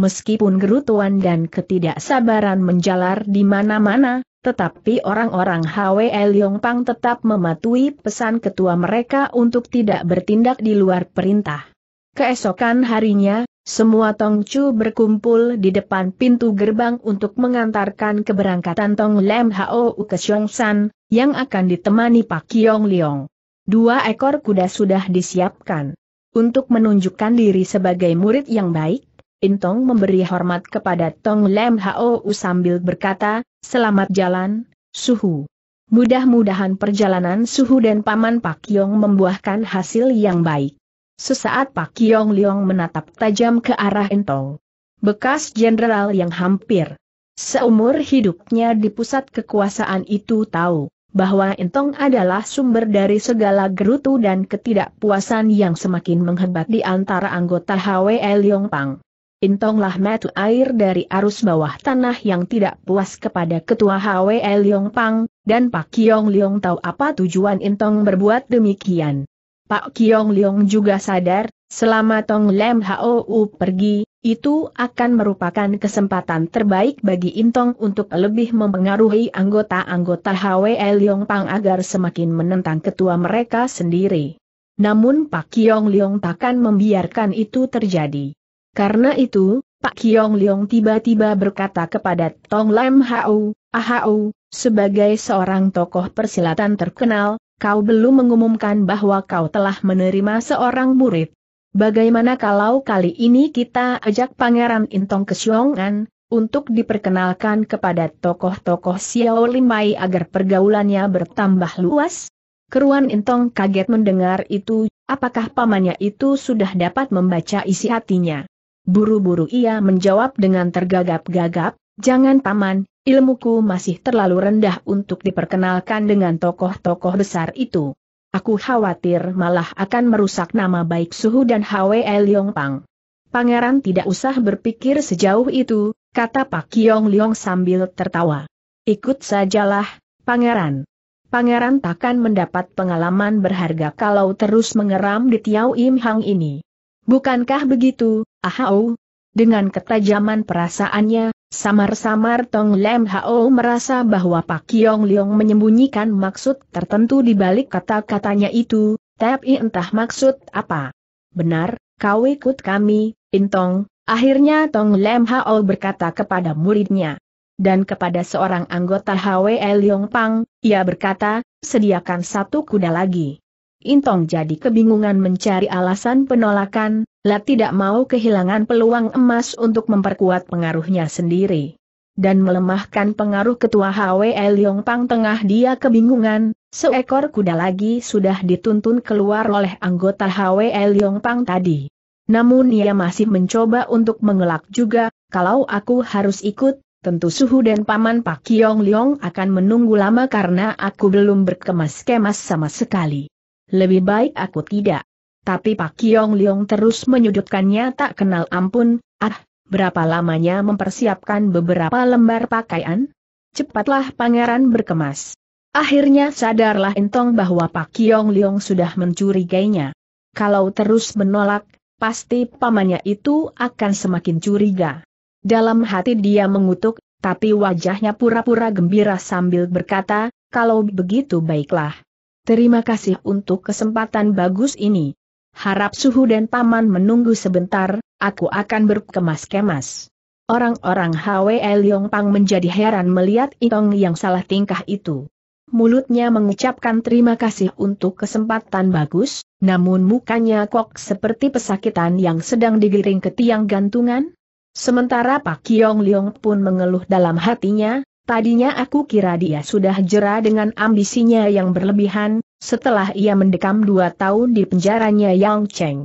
Meskipun gerutuan dan ketidaksabaran menjalar di mana-mana, tetapi orang-orang Hwe Yongpang Pang tetap mematuhi pesan ketua mereka untuk tidak bertindak di luar perintah. Keesokan harinya, semua Tongchu berkumpul di depan pintu gerbang untuk mengantarkan keberangkatan Tong Lem Hou ke San, yang akan ditemani Pak Kiong Liong. Dua ekor kuda sudah disiapkan. Untuk menunjukkan diri sebagai murid yang baik, Intong memberi hormat kepada Tong Lem Hao sambil berkata, selamat jalan, suhu. Mudah-mudahan perjalanan suhu dan Paman Pak Yong membuahkan hasil yang baik. Sesaat Pak Yong Liong menatap tajam ke arah Intong. Bekas jenderal yang hampir seumur hidupnya di pusat kekuasaan itu tahu bahwa Intong adalah sumber dari segala gerutu dan ketidakpuasan yang semakin menghebat di antara anggota HWL Pang. Intonglah metu air dari arus bawah tanah yang tidak puas kepada ketua HWE Leong Pang, dan Pak Kiong Leong tahu apa tujuan Intong berbuat demikian. Pak Kiong Leong juga sadar, selama Tong Lem Hou pergi, itu akan merupakan kesempatan terbaik bagi Intong untuk lebih mempengaruhi anggota-anggota HWE Leong Pang agar semakin menentang ketua mereka sendiri. Namun Pak Kiong Leong takkan membiarkan itu terjadi. Karena itu, Pak Kiong Leong tiba-tiba berkata kepada Tong Lam Hau, Ahau, sebagai seorang tokoh persilatan terkenal, kau belum mengumumkan bahwa kau telah menerima seorang murid. Bagaimana kalau kali ini kita ajak Pangeran Intong ke Siongan, untuk diperkenalkan kepada tokoh-tokoh Xiao Limai agar pergaulannya bertambah luas? Keruan Intong kaget mendengar itu, apakah pamannya itu sudah dapat membaca isi hatinya? Buru-buru ia menjawab dengan tergagap-gagap, jangan paman, ilmuku masih terlalu rendah untuk diperkenalkan dengan tokoh-tokoh besar itu. Aku khawatir malah akan merusak nama baik Suhu dan Yong Pang." Pangeran tidak usah berpikir sejauh itu, kata Pak Kiong Liong sambil tertawa. Ikut sajalah, Pangeran. Pangeran takkan mendapat pengalaman berharga kalau terus mengeram di Tiau Im Hang ini. Bukankah begitu, Ahau? Dengan ketajaman perasaannya, samar-samar Tong Lem Hao merasa bahwa Pak Kiong Leong menyembunyikan maksud tertentu di balik kata-katanya itu, tapi entah maksud apa. Benar, kau ikut kami, Intong, akhirnya Tong Lem Hao berkata kepada muridnya. Dan kepada seorang anggota HWL Yong Pang, ia berkata, sediakan satu kuda lagi. Intong jadi kebingungan mencari alasan penolakan, lah tidak mau kehilangan peluang emas untuk memperkuat pengaruhnya sendiri. Dan melemahkan pengaruh ketua HWL Pang tengah dia kebingungan, seekor kuda lagi sudah dituntun keluar oleh anggota HWL Pang tadi. Namun ia masih mencoba untuk mengelak juga, kalau aku harus ikut, tentu suhu dan paman Pak Kiong Liong akan menunggu lama karena aku belum berkemas-kemas sama sekali. Lebih baik aku tidak. Tapi Pak Kiong Liong terus menyudutkannya tak kenal ampun, ah, berapa lamanya mempersiapkan beberapa lembar pakaian? Cepatlah pangeran berkemas. Akhirnya sadarlah Entong bahwa Pak Kiong Liong sudah mencurigainya. Kalau terus menolak, pasti pamannya itu akan semakin curiga. Dalam hati dia mengutuk, tapi wajahnya pura-pura gembira sambil berkata, kalau begitu baiklah. Terima kasih untuk kesempatan bagus ini. Harap suhu dan paman menunggu sebentar, aku akan berkemas-kemas. Orang-orang Hwe Leong Pang menjadi heran melihat Itong yang salah tingkah itu. Mulutnya mengucapkan terima kasih untuk kesempatan bagus, namun mukanya kok seperti pesakitan yang sedang digiring ke tiang gantungan. Sementara Pak Kiong Leong pun mengeluh dalam hatinya, Tadinya aku kira dia sudah jera dengan ambisinya yang berlebihan, setelah ia mendekam dua tahun di penjaranya Yang Cheng.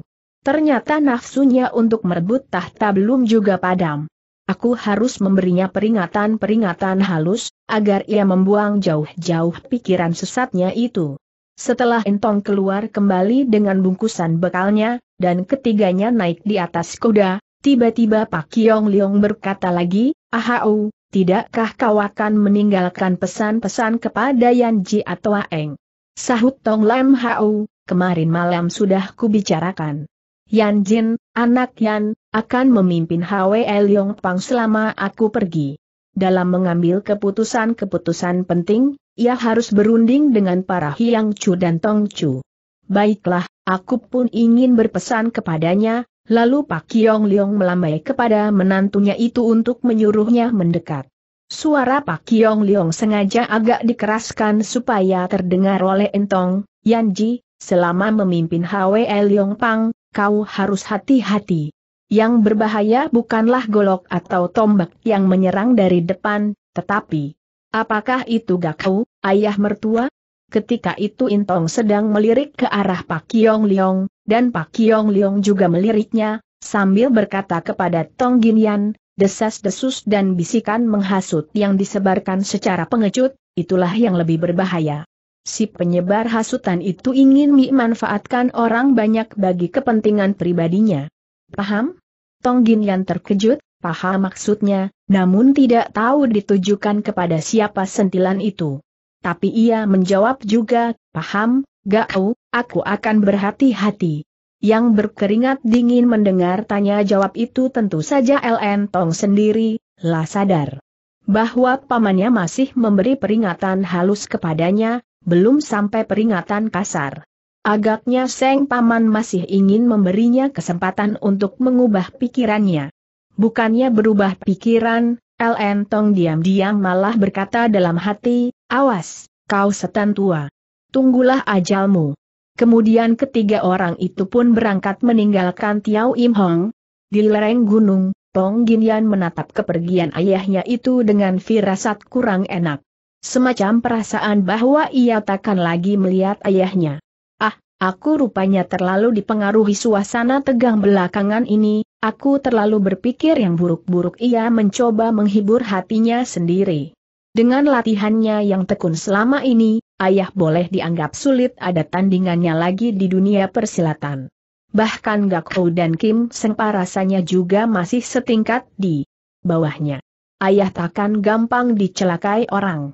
Ternyata nafsunya untuk merebut tahta belum juga padam. Aku harus memberinya peringatan-peringatan halus, agar ia membuang jauh-jauh pikiran sesatnya itu. Setelah Entong keluar kembali dengan bungkusan bekalnya, dan ketiganya naik di atas kuda, tiba-tiba Pak Kiong Liong berkata lagi, Ahau, tidakkah kau akan meninggalkan pesan-pesan kepada Yan Ji atau Aeng? Sahut Tong Lam Hau, kemarin malam sudah kubicarakan. Yan Jin, anak Yan, akan memimpin Hwe Yong Pang selama aku pergi. Dalam mengambil keputusan-keputusan penting, ia harus berunding dengan para Hiang Chu dan Tong Chu. Baiklah, aku pun ingin berpesan kepadanya, Lalu Pak Kiong Leong melambai kepada menantunya itu untuk menyuruhnya mendekat. Suara Pak Kiong Leong sengaja agak dikeraskan supaya terdengar oleh Entong, Yanji, selama memimpin Hwe Leong Pang, kau harus hati-hati. Yang berbahaya bukanlah golok atau tombak yang menyerang dari depan, tetapi... Apakah itu Gakau, ayah mertua? ketika itu Intong sedang melirik ke arah Pak Kiong Liong, dan Pak Kiong Liong juga meliriknya, sambil berkata kepada Tong Ginian, desas-desus dan bisikan menghasut yang disebarkan secara pengecut, itulah yang lebih berbahaya. Si penyebar hasutan itu ingin memanfaatkan orang banyak bagi kepentingan pribadinya. Paham? Tong Ginian terkejut, paham maksudnya, namun tidak tahu ditujukan kepada siapa sentilan itu tapi ia menjawab juga, paham, gak Gao, aku akan berhati-hati. Yang berkeringat dingin mendengar tanya jawab itu tentu saja LN Tong sendiri, lah sadar. Bahwa pamannya masih memberi peringatan halus kepadanya, belum sampai peringatan kasar. Agaknya Seng Paman masih ingin memberinya kesempatan untuk mengubah pikirannya. Bukannya berubah pikiran, LN Tong diam-diam malah berkata dalam hati, awas, kau setan tua. Tunggulah ajalmu. Kemudian ketiga orang itu pun berangkat meninggalkan Tiao Im Hong. Di lereng gunung, Tong Ginian menatap kepergian ayahnya itu dengan firasat kurang enak. Semacam perasaan bahwa ia takkan lagi melihat ayahnya. Aku rupanya terlalu dipengaruhi suasana tegang belakangan ini, aku terlalu berpikir yang buruk-buruk ia mencoba menghibur hatinya sendiri. Dengan latihannya yang tekun selama ini, ayah boleh dianggap sulit ada tandingannya lagi di dunia persilatan. Bahkan Gakho dan Kim Sengpa rasanya juga masih setingkat di bawahnya. Ayah takkan gampang dicelakai orang.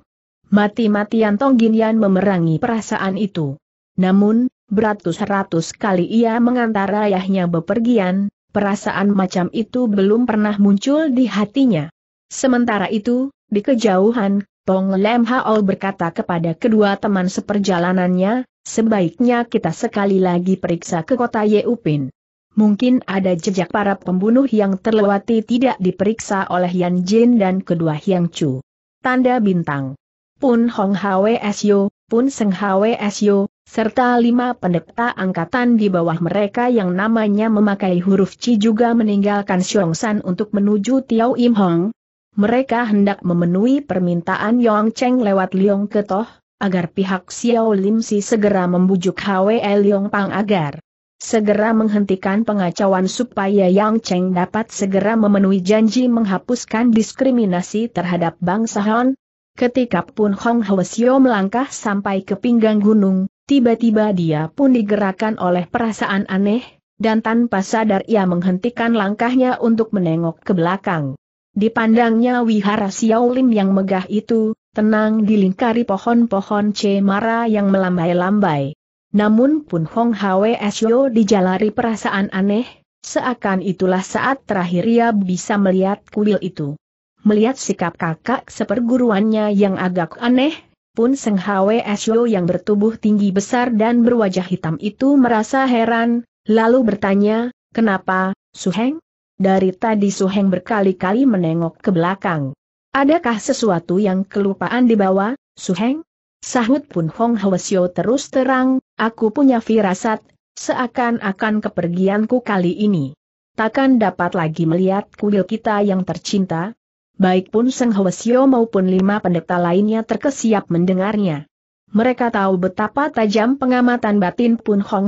Mati-matian Tong Ginian memerangi perasaan itu. Namun, Beratus-ratus kali ia mengantar ayahnya bepergian, perasaan macam itu belum pernah muncul di hatinya. Sementara itu, di kejauhan, Tong Lem Hao berkata kepada kedua teman seperjalanannya, sebaiknya kita sekali lagi periksa ke kota Yeupin. Mungkin ada jejak para pembunuh yang terlewati tidak diperiksa oleh Yan Jin dan kedua Hyang Chu. Tanda bintang. Pun Hong Hwe Syo, Pun Seng Hwe Syo, serta lima pendeta angkatan di bawah mereka yang namanya memakai huruf C juga meninggalkan San untuk menuju Tiao Im Hong. Mereka hendak memenuhi permintaan Yong Cheng lewat Liong Ketoh, agar pihak Xiao Lim Si segera membujuk Hwe Liong Pang agar segera menghentikan pengacauan supaya Yang Cheng dapat segera memenuhi janji menghapuskan diskriminasi terhadap bangsa Han. Ketika pun Hong Hwasyo melangkah sampai ke pinggang gunung, Tiba-tiba dia pun digerakkan oleh perasaan aneh, dan tanpa sadar ia menghentikan langkahnya untuk menengok ke belakang. Dipandangnya wihara Xiaolin yang megah itu, tenang dilingkari pohon-pohon cemara yang melambai-lambai. Namun pun Hong Hwe Sio dijalari perasaan aneh, seakan itulah saat terakhir ia bisa melihat kuil itu. Melihat sikap kakak seperguruannya yang agak aneh, pun Seng Hwe Sio yang bertubuh tinggi besar dan berwajah hitam itu merasa heran, lalu bertanya, kenapa, Su Heng? Dari tadi Su Heng berkali-kali menengok ke belakang. Adakah sesuatu yang kelupaan di bawah, Su Heng? Sahut pun Hong Sio terus terang, aku punya firasat, seakan-akan kepergianku kali ini. Takkan dapat lagi melihat kuil kita yang tercinta, baik pun Seng Sio maupun lima pendeta lainnya terkesiap mendengarnya. Mereka tahu betapa tajam pengamatan batin Pun Hong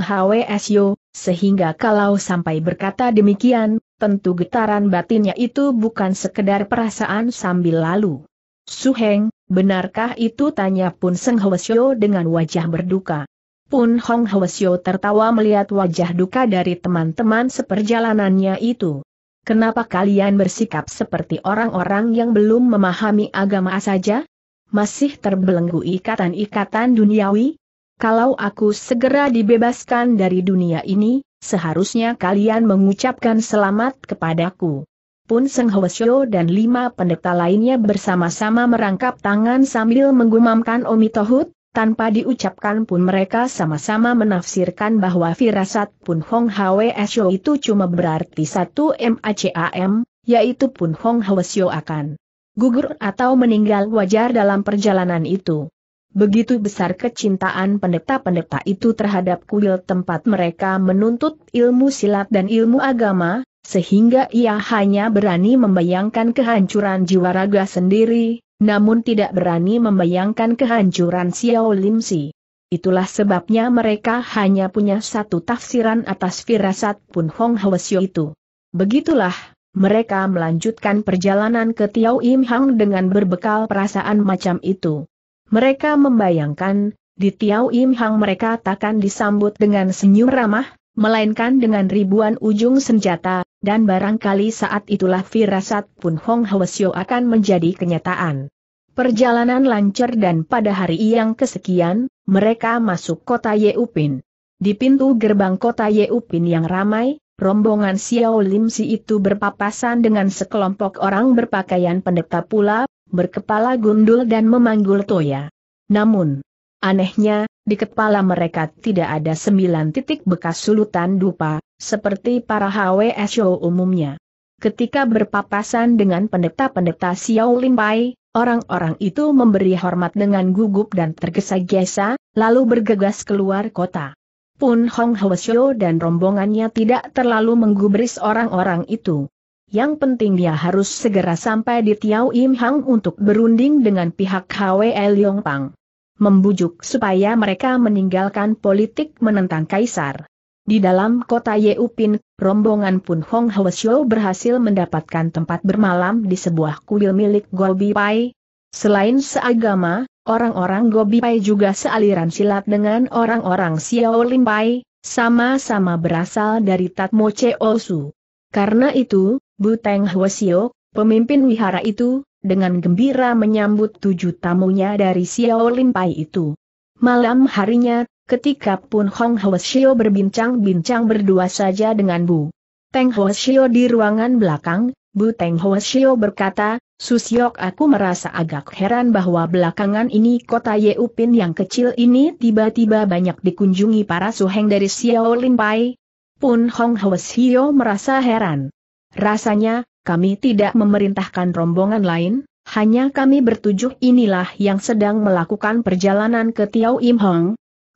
Sio, sehingga kalau sampai berkata demikian, tentu getaran batinnya itu bukan sekedar perasaan sambil lalu. Suheng, benarkah itu tanya Pun Seng Sio dengan wajah berduka. Pun Hong Sio tertawa melihat wajah duka dari teman-teman seperjalanannya itu. Kenapa kalian bersikap seperti orang-orang yang belum memahami agama saja? Masih terbelenggu ikatan-ikatan duniawi? Kalau aku segera dibebaskan dari dunia ini, seharusnya kalian mengucapkan selamat kepadaku. Pun Seng Hwasyo dan lima pendeta lainnya bersama-sama merangkap tangan sambil menggumamkan Omitohut, tanpa diucapkan pun mereka sama-sama menafsirkan bahwa firasat Pun Hong Hwe Shio itu cuma berarti satu MACAM, yaitu Pun Hong Hwe Shio akan gugur atau meninggal wajar dalam perjalanan itu. Begitu besar kecintaan pendeta-pendeta itu terhadap kuil tempat mereka menuntut ilmu silat dan ilmu agama, sehingga ia hanya berani membayangkan kehancuran jiwa raga sendiri, namun tidak berani membayangkan kehancuran Xiao Lim Si. Itulah sebabnya mereka hanya punya satu tafsiran atas firasat Pun Hong Hwasyo itu. Begitulah, mereka melanjutkan perjalanan ke Tiau Im Hang dengan berbekal perasaan macam itu. Mereka membayangkan, di Tiau Im Hang mereka takkan disambut dengan senyum ramah, melainkan dengan ribuan ujung senjata, dan barangkali saat itulah firasat pun Hong Hwasyo akan menjadi kenyataan. Perjalanan lancar dan pada hari yang kesekian, mereka masuk kota Yeupin. Di pintu gerbang kota Yeupin yang ramai, rombongan Xiao Lim Si itu berpapasan dengan sekelompok orang berpakaian pendeta pula, berkepala gundul dan memanggul toya. Namun, anehnya, di kepala mereka tidak ada sembilan titik bekas sulutan dupa, seperti para HWSO umumnya. Ketika berpapasan dengan pendeta-pendeta Xiao Limpai, orang-orang itu memberi hormat dengan gugup dan tergesa-gesa, lalu bergegas keluar kota. Pun Hong Hwasyo dan rombongannya tidak terlalu menggubris orang-orang itu. Yang penting dia harus segera sampai di Tiao Im Hang untuk berunding dengan pihak HWL Pang, Membujuk supaya mereka meninggalkan politik menentang Kaisar. Di dalam kota Yeupin, rombongan Pun Hong Hwasyo berhasil mendapatkan tempat bermalam di sebuah kuil milik Gobi Pai. Selain seagama, orang-orang Gobi Pai juga sealiran silat dengan orang-orang Xiao Lim Pai, sama-sama berasal dari Tatmo Cheosu. Karena itu, Buteng Hwasyo, pemimpin wihara itu, dengan gembira menyambut tujuh tamunya dari Xiao Lim Pai itu. Malam harinya, ketika pun Hong Hoesio berbincang-bincang berdua saja dengan Bu Teng Hoesio di ruangan belakang, Bu Teng Hoesio berkata, Susiok aku merasa agak heran bahwa belakangan ini kota Yeupin yang kecil ini tiba-tiba banyak dikunjungi para suheng dari Xiao Limpai. Pun Hong Hoesio merasa heran. Rasanya, kami tidak memerintahkan rombongan lain, hanya kami bertujuh inilah yang sedang melakukan perjalanan ke Tiao Im Hong,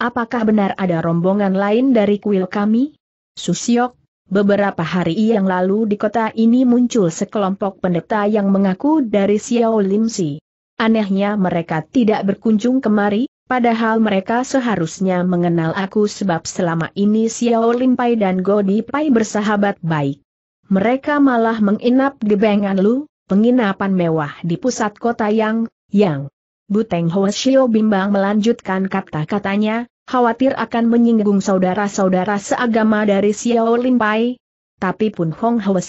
Apakah benar ada rombongan lain dari kuil kami? Susiok, beberapa hari yang lalu di kota ini muncul sekelompok pendeta yang mengaku dari Xiao Limsi. Anehnya mereka tidak berkunjung kemari, Padahal mereka seharusnya mengenal aku sebab selama ini Xiao Limpai dan Godi Pai bersahabat baik. Mereka malah menginap di Bengan Lu, penginapan mewah di pusat kota yang, yang. Buteng Hoshio bimbang melanjutkan kata-katanya, khawatir akan menyinggung saudara-saudara seagama dari Xiao Limpai. Tapi pun Hong Hwa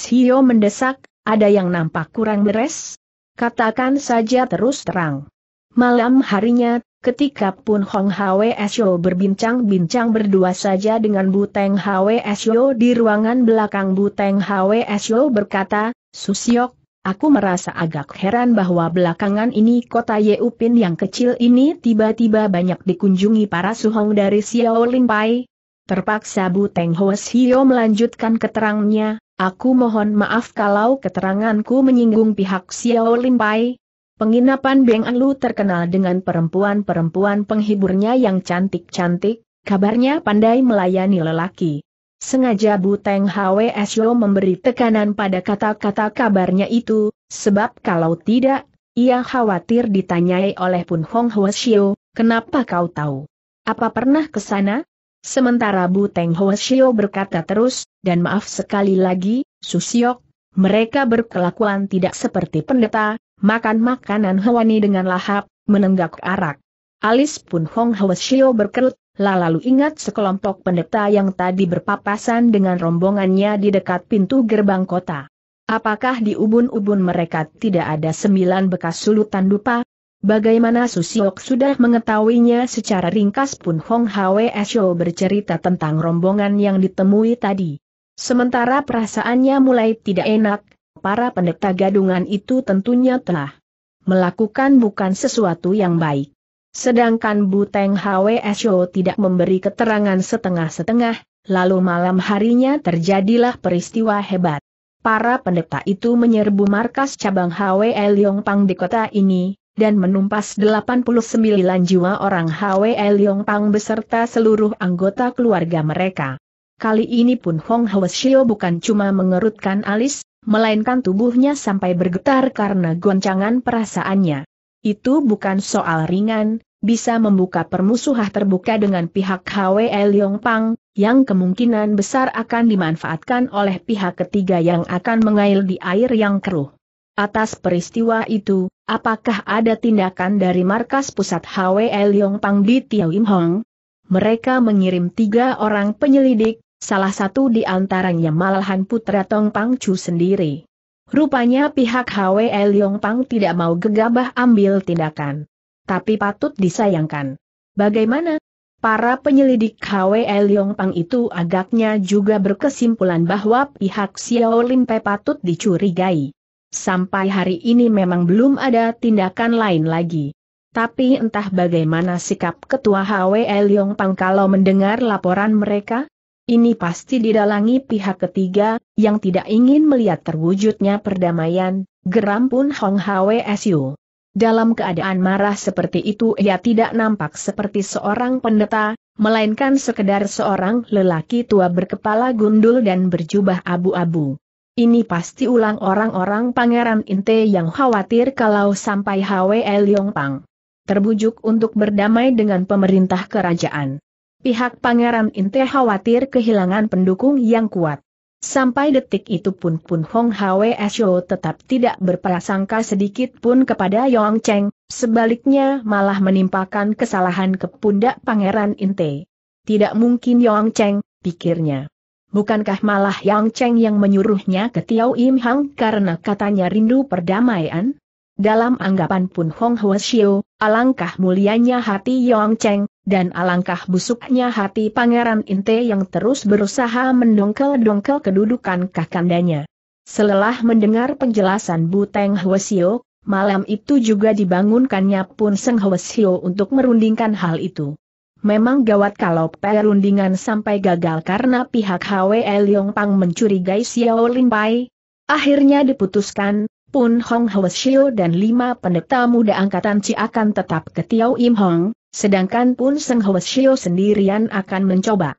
mendesak, ada yang nampak kurang beres? Katakan saja terus terang. Malam harinya, ketika pun Hong Hwa Sio berbincang-bincang berdua saja dengan Buteng Hwa Sio di ruangan belakang Buteng Hwa Sio berkata, Susiok, Aku merasa agak heran bahwa belakangan ini kota Yeupin yang kecil ini tiba-tiba banyak dikunjungi para suhong dari Xiao Limpai. Terpaksa Bu Teng Hoes Hio melanjutkan keterangannya, aku mohon maaf kalau keteranganku menyinggung pihak Xiao Limpai. Penginapan Beng Anlu terkenal dengan perempuan-perempuan penghiburnya yang cantik-cantik, kabarnya pandai melayani lelaki. Sengaja Bu Buteng HWSO memberi tekanan pada kata-kata kabarnya itu, sebab kalau tidak, ia khawatir ditanyai oleh Pun Hong Hwasio, kenapa kau tahu? Apa pernah ke sana? Sementara Bu Buteng Hwasio berkata terus, dan maaf sekali lagi, Susiok, mereka berkelakuan tidak seperti pendeta, makan makanan hewani dengan lahap, menenggak arak. Alis Pun Hong Hwasio berkerut, lalu ingat sekelompok pendeta yang tadi berpapasan dengan rombongannya di dekat pintu gerbang kota. Apakah di ubun-ubun mereka tidak ada sembilan bekas sulutan dupa? Bagaimana Susiok sudah mengetahuinya secara ringkas pun Hong Hwe Syo bercerita tentang rombongan yang ditemui tadi. Sementara perasaannya mulai tidak enak, para pendeta gadungan itu tentunya telah melakukan bukan sesuatu yang baik. Sedangkan Buteng HWSO tidak memberi keterangan setengah-setengah, lalu malam harinya terjadilah peristiwa hebat. Para pendeta itu menyerbu markas cabang HWL Pang di kota ini, dan menumpas 89 jiwa orang HWL Pang beserta seluruh anggota keluarga mereka. Kali ini pun Hong Shio bukan cuma mengerutkan alis, melainkan tubuhnya sampai bergetar karena goncangan perasaannya. Itu bukan soal ringan, bisa membuka permusuhan terbuka dengan pihak HWE Liong Pang, yang kemungkinan besar akan dimanfaatkan oleh pihak ketiga yang akan mengail di air yang keruh. Atas peristiwa itu, apakah ada tindakan dari markas pusat HWE Liong Pang di Tiao Hong? Mereka mengirim tiga orang penyelidik, salah satu di antaranya malahan putra Tong Pang Chu sendiri. Rupanya pihak HW Yong Pang tidak mau gegabah ambil tindakan. Tapi patut disayangkan. Bagaimana? Para penyelidik HW Yong Pang itu agaknya juga berkesimpulan bahwa pihak Xiao Limpe patut dicurigai. Sampai hari ini memang belum ada tindakan lain lagi. Tapi entah bagaimana sikap ketua HW Yong Pang kalau mendengar laporan mereka, ini pasti didalangi pihak ketiga, yang tidak ingin melihat terwujudnya perdamaian, geram pun Hong Hwsu. Dalam keadaan marah seperti itu ia tidak nampak seperti seorang pendeta, melainkan sekedar seorang lelaki tua berkepala gundul dan berjubah abu-abu. Ini pasti ulang orang-orang Pangeran Inte yang khawatir kalau sampai Hwe Liong Pang terbujuk untuk berdamai dengan pemerintah kerajaan. Pihak Pangeran Inte khawatir kehilangan pendukung yang kuat. Sampai detik itu pun Pun Hong Hwe Sho tetap tidak berprasangka sedikit pun kepada Yong Cheng, sebaliknya malah menimpakan kesalahan ke pundak Pangeran Inte. Tidak mungkin Yong Cheng, pikirnya. Bukankah malah Yang Cheng yang menyuruhnya ke Tiao Im Hang karena katanya rindu perdamaian? Dalam anggapan pun Hong Huashio, alangkah mulianya hati Yong Cheng, dan alangkah busuknya hati Pangeran Inte yang terus berusaha mendongkel-dongkel kedudukan kakandanya. Selelah mendengar penjelasan Buteng Huasio, malam itu juga dibangunkannya pun Seng Huasio untuk merundingkan hal itu. Memang gawat kalau perundingan sampai gagal karena pihak HWL Yong Pang mencurigai Xiao Lin Pai. Akhirnya diputuskan, pun Hong Hwasyo dan lima pendeta muda angkatan Ci akan tetap ke Tiao Im Hong, sedangkan Pun Seng Hwasyo sendirian akan mencoba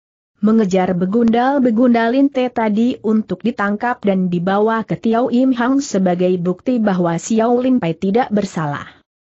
mengejar begundal begundalin teh tadi untuk ditangkap dan dibawa ke Tiao Im Hong sebagai bukti bahwa Xiao Lin Pai tidak bersalah.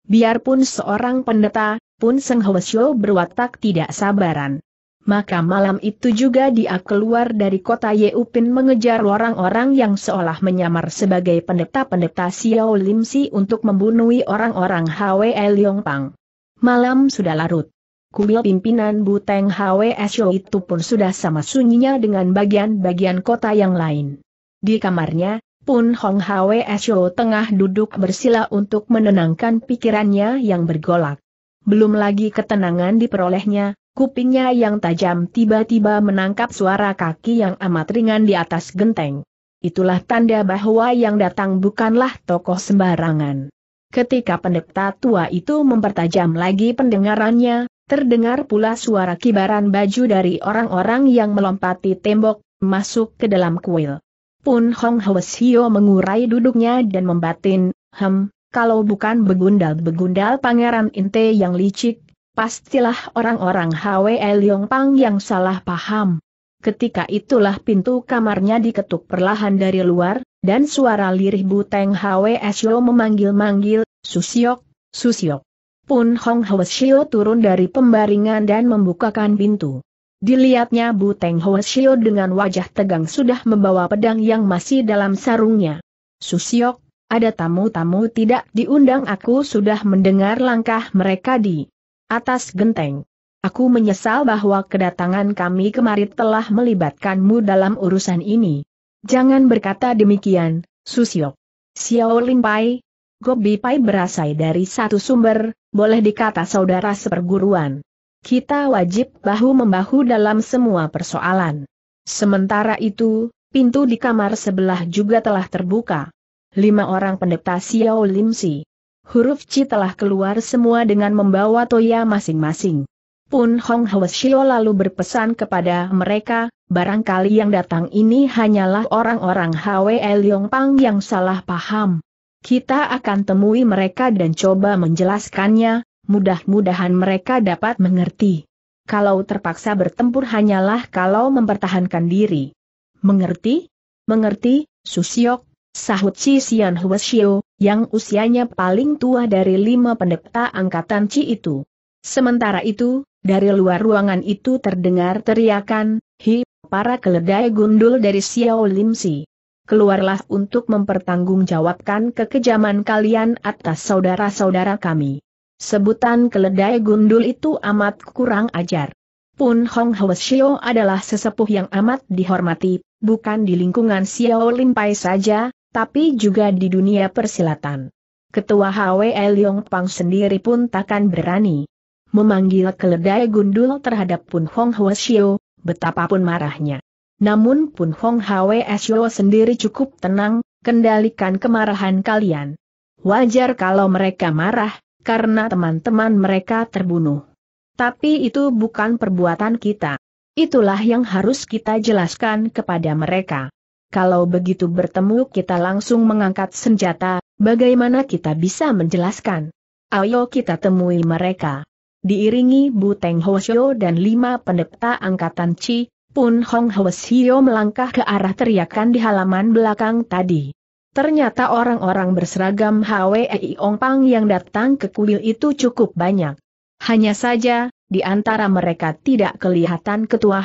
Biarpun seorang pendeta, Pun Seng Hwasyo berwatak tidak sabaran maka malam itu juga dia keluar dari kota Yeupin mengejar orang-orang yang seolah menyamar sebagai pendeta-pendeta Xiao Lim Si untuk membunuh orang-orang Hwe Yong Pang. Malam sudah larut. Kuil pimpinan Buteng Hwe Xiao itu pun sudah sama sunyinya dengan bagian-bagian kota yang lain. Di kamarnya, Pun Hong Hwe Xiao tengah duduk bersila untuk menenangkan pikirannya yang bergolak. Belum lagi ketenangan diperolehnya, Kupingnya yang tajam tiba-tiba menangkap suara kaki yang amat ringan di atas genteng. Itulah tanda bahwa yang datang bukanlah tokoh sembarangan. Ketika pendeta tua itu mempertajam lagi pendengarannya, terdengar pula suara kibaran baju dari orang-orang yang melompati tembok, masuk ke dalam kuil. Pun Hong Hwesio mengurai duduknya dan membatin, hem, kalau bukan begundal-begundal pangeran Inte yang licik, Pastilah orang-orang Hwe Pang yang salah paham. Ketika itulah pintu kamarnya diketuk perlahan dari luar, dan suara lirih buteng Hwe memanggil-manggil, Susiok, Susiok. Pun Hong Hwe turun dari pembaringan dan membukakan pintu. Dilihatnya buteng Hwe dengan wajah tegang sudah membawa pedang yang masih dalam sarungnya. Susiok, ada tamu-tamu tidak diundang aku sudah mendengar langkah mereka di atas genteng. Aku menyesal bahwa kedatangan kami kemarin telah melibatkanmu dalam urusan ini. Jangan berkata demikian, Susyok. Xiao Limpai, Gobi Pai berasal dari satu sumber, boleh dikata saudara seperguruan. Kita wajib bahu-membahu dalam semua persoalan. Sementara itu, pintu di kamar sebelah juga telah terbuka. Lima orang pendeta Xiao Lim Si huruf C telah keluar semua dengan membawa toya masing-masing. Pun Hong Hwasyo lalu berpesan kepada mereka, barangkali yang datang ini hanyalah orang-orang Hwe Pang yang salah paham. Kita akan temui mereka dan coba menjelaskannya, mudah-mudahan mereka dapat mengerti. Kalau terpaksa bertempur hanyalah kalau mempertahankan diri. Mengerti? Mengerti, Susiok. Sahut Chi Xian Huashio, yang usianya paling tua dari lima pendeta angkatan Ci itu. Sementara itu, dari luar ruangan itu terdengar teriakan, Hi, para keledai gundul dari Xiao Lim Si. Keluarlah untuk mempertanggungjawabkan kekejaman kalian atas saudara-saudara kami. Sebutan keledai gundul itu amat kurang ajar. Pun Hong Xiao adalah sesepuh yang amat dihormati, bukan di lingkungan Xiao Lim Pai saja, tapi juga di dunia persilatan. Ketua HWL Yong Pang sendiri pun takkan berani memanggil keledai gundul terhadap Pun Hong Xiu, betapapun marahnya. Namun Pun Hong Xiu sendiri cukup tenang, kendalikan kemarahan kalian. Wajar kalau mereka marah, karena teman-teman mereka terbunuh. Tapi itu bukan perbuatan kita. Itulah yang harus kita jelaskan kepada mereka kalau begitu bertemu kita langsung mengangkat senjata, bagaimana kita bisa menjelaskan? Ayo kita temui mereka. Diiringi Bu Teng Hoshio dan lima pendeta angkatan Chi, Pun Hong Hoshio melangkah ke arah teriakan di halaman belakang tadi. Ternyata orang-orang berseragam Ong Pang yang datang ke kuil itu cukup banyak. Hanya saja, di antara mereka tidak kelihatan ketua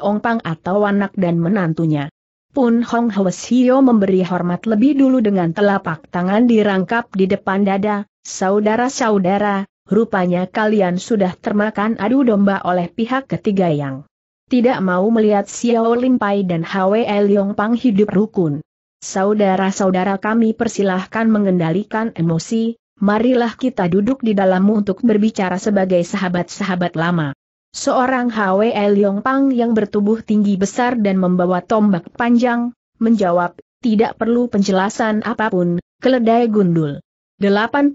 Ong Pang atau anak dan menantunya. Pun Hong Hwasio memberi hormat lebih dulu dengan telapak tangan dirangkap di depan dada, saudara-saudara, rupanya kalian sudah termakan adu domba oleh pihak ketiga yang tidak mau melihat Xiao Limpai dan Hwe Liong Pang hidup rukun. Saudara-saudara kami persilahkan mengendalikan emosi, marilah kita duduk di dalammu untuk berbicara sebagai sahabat-sahabat lama. Seorang Hwe Liong Pang yang bertubuh tinggi besar dan membawa tombak panjang, menjawab, tidak perlu penjelasan apapun, keledai gundul. 89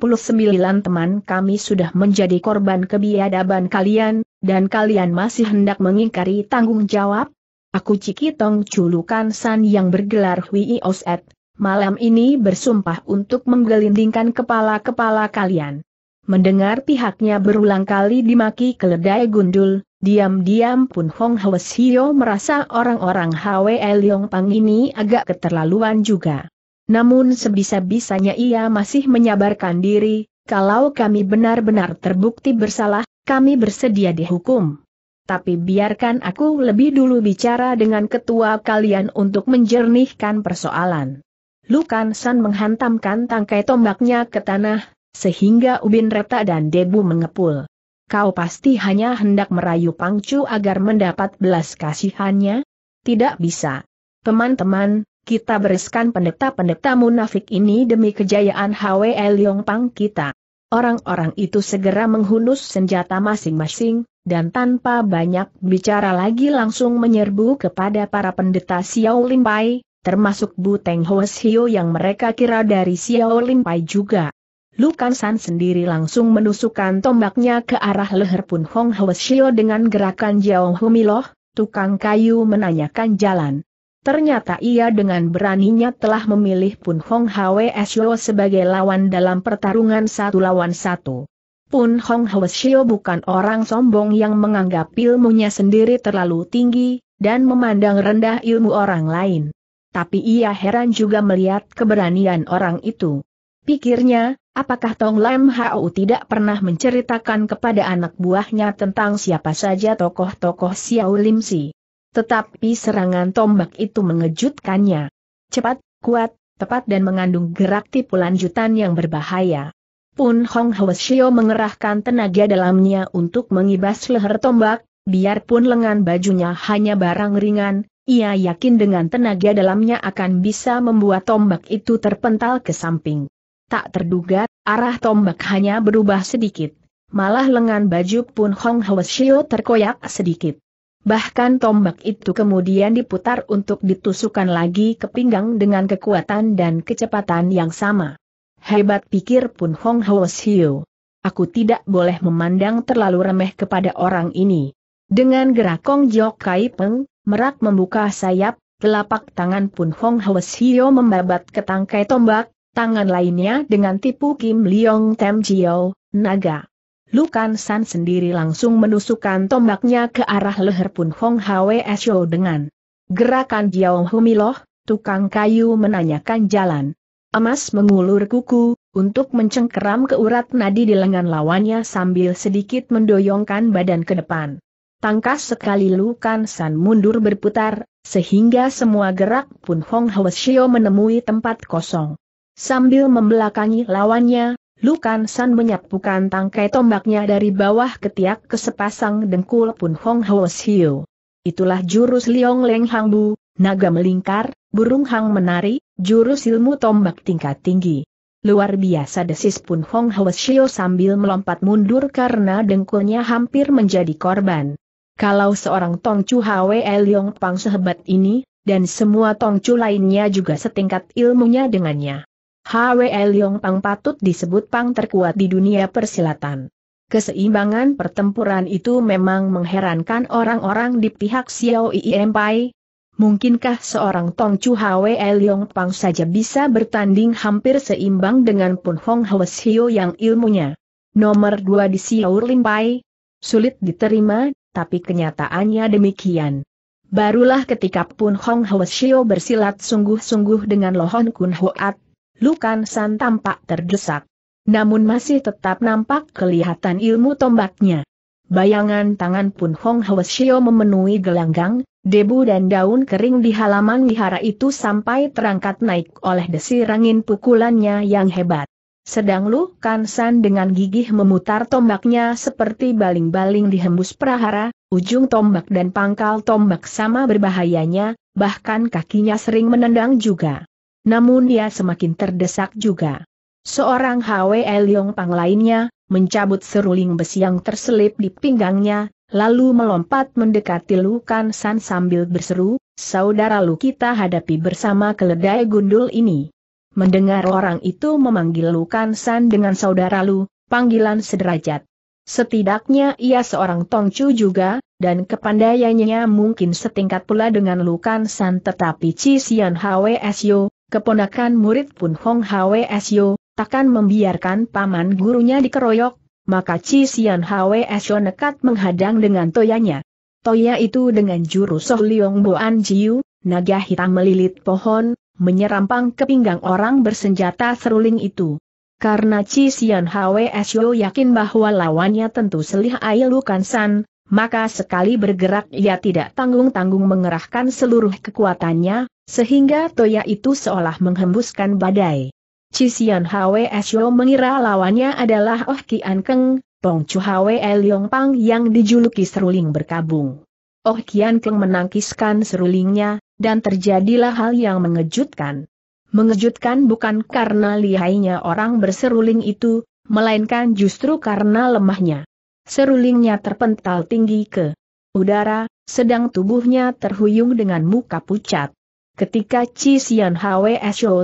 teman kami sudah menjadi korban kebiadaban kalian, dan kalian masih hendak mengingkari tanggung jawab? Aku Cikitong Culukan San yang bergelar Hui Oset, malam ini bersumpah untuk menggelindingkan kepala-kepala kalian. Mendengar pihaknya berulang kali dimaki keledai gundul, diam-diam pun Hong Hwes merasa orang-orang Hwe Leong Pang ini agak keterlaluan juga. Namun sebisa-bisanya ia masih menyabarkan diri, kalau kami benar-benar terbukti bersalah, kami bersedia dihukum. Tapi biarkan aku lebih dulu bicara dengan ketua kalian untuk menjernihkan persoalan. Lukan San menghantamkan tangkai tombaknya ke tanah, sehingga ubin reta dan debu mengepul. Kau pasti hanya hendak merayu Pangcu agar mendapat belas kasihannya? Tidak bisa. Teman-teman, kita bereskan pendeta-pendeta munafik ini demi kejayaan HW Pang kita. Orang-orang itu segera menghunus senjata masing-masing, dan tanpa banyak bicara lagi langsung menyerbu kepada para pendeta Xiao Limpai, termasuk Bu Teng Hoes Hio yang mereka kira dari Xiao Limpai juga. Lukan San sendiri langsung menusukkan tombaknya ke arah leher Pun Hong Shio dengan gerakan Jiao Humiloh, tukang kayu menanyakan jalan. Ternyata ia dengan beraninya telah memilih Pun Hong Shio sebagai lawan dalam pertarungan satu lawan satu. Pun Hong Shio bukan orang sombong yang menganggap ilmunya sendiri terlalu tinggi, dan memandang rendah ilmu orang lain. Tapi ia heran juga melihat keberanian orang itu. Pikirnya, apakah Tong Lam Hau tidak pernah menceritakan kepada anak buahnya tentang siapa saja tokoh-tokoh Xiao Lim Si. Tetapi serangan tombak itu mengejutkannya. Cepat, kuat, tepat dan mengandung gerak tipu lanjutan yang berbahaya. Pun Hong Hwasyo mengerahkan tenaga dalamnya untuk mengibas leher tombak, biarpun lengan bajunya hanya barang ringan, ia yakin dengan tenaga dalamnya akan bisa membuat tombak itu terpental ke samping. Tak terduga, arah tombak hanya berubah sedikit. Malah lengan baju pun Hong Hwasyo terkoyak sedikit. Bahkan tombak itu kemudian diputar untuk ditusukan lagi ke pinggang dengan kekuatan dan kecepatan yang sama. Hebat pikir pun Hong Ho Aku tidak boleh memandang terlalu remeh kepada orang ini. Dengan gerak Kong Jok Kai Peng, merak membuka sayap, telapak tangan pun Hong Ho membabat ke tangkai tombak, tangan lainnya dengan tipu Kim Leong Tem Jiao, naga. Lukan San sendiri langsung menusukkan tombaknya ke arah leher Pun Hong Hwe Syo dengan gerakan Jiao Humiloh, tukang kayu menanyakan jalan. Emas mengulur kuku, untuk mencengkeram ke urat nadi di lengan lawannya sambil sedikit mendoyongkan badan ke depan. Tangkas sekali Lukan San mundur berputar, sehingga semua gerak pun Hong Hwasyo menemui tempat kosong. Sambil membelakangi lawannya, Lukan San menyapukan tangkai tombaknya dari bawah ketiak ke sepasang dengkul Pun Hong Ho Siu. Itulah jurus Liong Leng Hang Bu, naga melingkar, burung hang menari, jurus ilmu tombak tingkat tinggi. Luar biasa desis Pun Hong Ho Siu sambil melompat mundur karena dengkulnya hampir menjadi korban. Kalau seorang Tong Chu Hwe Liong Pang sehebat ini, dan semua Tong Chu lainnya juga setingkat ilmunya dengannya HWL Yong Pang patut disebut Pang terkuat di dunia persilatan. Keseimbangan pertempuran itu memang mengherankan orang-orang di pihak Xiao Yi Empire. Mungkinkah seorang Tong Chu HWL Yong Pang saja bisa bertanding hampir seimbang dengan Pun Hong Hwes Hio yang ilmunya nomor dua di Xiao Limpai? Sulit diterima, tapi kenyataannya demikian. Barulah ketika Pun Hong Hwes Hio bersilat sungguh-sungguh dengan Lohon Kun Hoat, Lukan San tampak terdesak. Namun masih tetap nampak kelihatan ilmu tombaknya. Bayangan tangan Pun Hong Hwasyo memenuhi gelanggang, debu dan daun kering di halaman wihara itu sampai terangkat naik oleh desir angin pukulannya yang hebat. Sedang Lu San dengan gigih memutar tombaknya seperti baling-baling dihembus prahara, ujung tombak dan pangkal tombak sama berbahayanya, bahkan kakinya sering menendang juga. Namun dia semakin terdesak juga. Seorang Hwe Leong Pang lainnya, mencabut seruling besi yang terselip di pinggangnya, lalu melompat mendekati Lukan San sambil berseru, saudara lu kita hadapi bersama keledai gundul ini. Mendengar orang itu memanggil Lukan San dengan saudara lu, panggilan sederajat. Setidaknya ia seorang tongcu juga, dan kepandaiannya mungkin setingkat pula dengan Lukan San tetapi Cisian Sio keponakan murid pun Hong Hwsyo, takkan membiarkan paman gurunya dikeroyok, maka Ci Sian Sio nekat menghadang dengan toyanya. Toya itu dengan jurus Soh Liong Boan Jiu, naga hitam melilit pohon, menyerampang ke pinggang orang bersenjata seruling itu. Karena Ci Sian Sio yakin bahwa lawannya tentu Selih Lukan San, maka sekali bergerak ia tidak tanggung-tanggung mengerahkan seluruh kekuatannya, sehingga Toya itu seolah menghembuskan badai. Cisian Hwe Syo mengira lawannya adalah Oh Kian Keng, Pong Chu Hwe Pang yang dijuluki seruling berkabung. Oh Kian Keng menangkiskan serulingnya, dan terjadilah hal yang mengejutkan. Mengejutkan bukan karena lihainya orang berseruling itu, melainkan justru karena lemahnya. Serulingnya terpental tinggi ke udara, sedang tubuhnya terhuyung dengan muka pucat. Ketika Chi Sian Hwe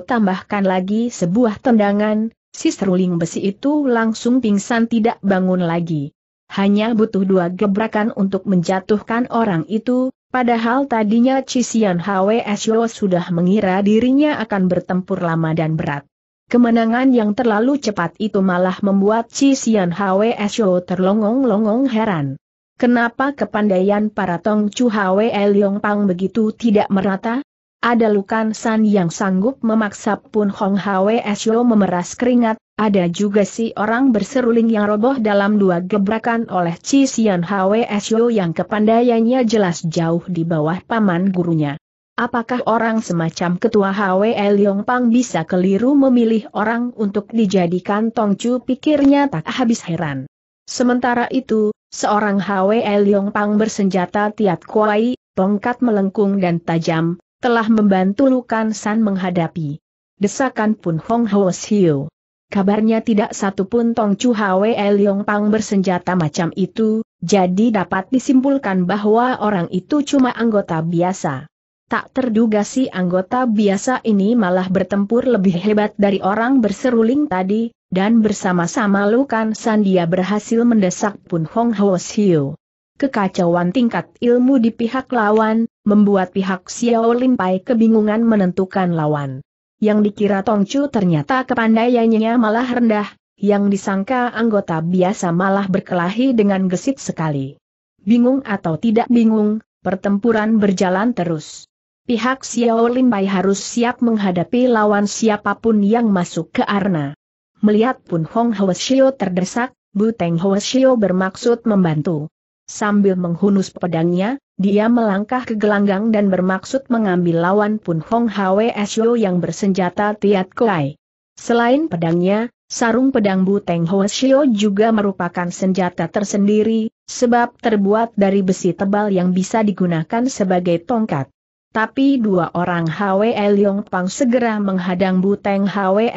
tambahkan lagi sebuah tendangan, si seruling besi itu langsung pingsan tidak bangun lagi. Hanya butuh dua gebrakan untuk menjatuhkan orang itu, padahal tadinya Chi Sian Hwe sudah mengira dirinya akan bertempur lama dan berat. Kemenangan yang terlalu cepat itu malah membuat Chi Xian Hwe terlongong-longong heran. Kenapa kepandaian para Tong Chu Hwe Leong Pang begitu tidak merata? Ada Lukan San yang sanggup memaksa pun Hong Hwe Sho memeras keringat, ada juga si orang berseruling yang roboh dalam dua gebrakan oleh Chi Xian Hwe yang kepandaiannya jelas jauh di bawah paman gurunya. Apakah orang semacam ketua HW Liong Pang bisa keliru memilih orang untuk dijadikan Tongcu pikirnya tak habis heran. Sementara itu, seorang HW Liong Pang bersenjata Tiat Kuai, tongkat melengkung dan tajam, telah membantu Lukan San menghadapi. Desakan pun Hong Ho Siu. Kabarnya tidak satupun Tongcu Hwe Liong Pang bersenjata macam itu, jadi dapat disimpulkan bahwa orang itu cuma anggota biasa. Tak terduga si anggota biasa ini malah bertempur lebih hebat dari orang berseruling tadi, dan bersama-sama Lukan Sandia berhasil mendesak Pun Hong Ho Siu. Kekacauan tingkat ilmu di pihak lawan, membuat pihak Xiao Limpai kebingungan menentukan lawan. Yang dikira Tong Chu ternyata kepandaiannya malah rendah, yang disangka anggota biasa malah berkelahi dengan gesit sekali. Bingung atau tidak bingung, pertempuran berjalan terus pihak Xiao Lim Bai harus siap menghadapi lawan siapapun yang masuk ke arena. Melihat Pun Hong Xiao terdesak, Bu Teng Buteng Xiao bermaksud membantu. Sambil menghunus pedangnya, dia melangkah ke gelanggang dan bermaksud mengambil lawan Pun Hong Xiao yang bersenjata Tiat Kuai. Selain pedangnya, sarung pedang Bu Teng Buteng Xiao juga merupakan senjata tersendiri, sebab terbuat dari besi tebal yang bisa digunakan sebagai tongkat. Tapi dua orang Hwe Leong Pang segera menghadang Buteng Hwe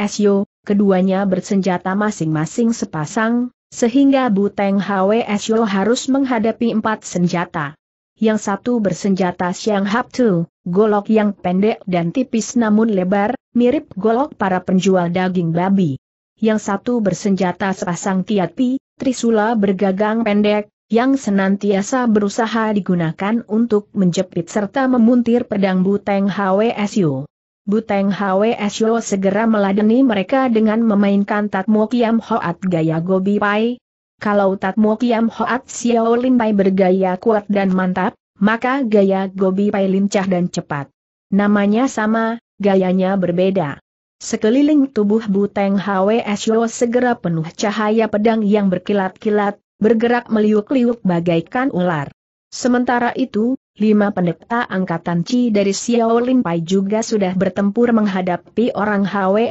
keduanya bersenjata masing-masing sepasang, sehingga Buteng Hwe harus menghadapi empat senjata. Yang satu bersenjata Siang Hap Tu, golok yang pendek dan tipis namun lebar, mirip golok para penjual daging babi. Yang satu bersenjata sepasang Tiat Pi, Trisula bergagang pendek, yang senantiasa berusaha digunakan untuk menjepit serta memuntir pedang Buteng HWSU. Buteng HWSU segera meladeni mereka dengan memainkan Tatmo Kiam Hoat gaya Gobi Pai. Kalau Tatmo Kiam Hoat Xiao Lin Pai bergaya kuat dan mantap, maka gaya Gobi Pai lincah dan cepat. Namanya sama, gayanya berbeda. Sekeliling tubuh Buteng HWSU segera penuh cahaya pedang yang berkilat-kilat, bergerak meliuk-liuk bagaikan ular. Sementara itu, lima pendeta angkatan Chi dari Xiao Pai juga sudah bertempur menghadapi orang Hwe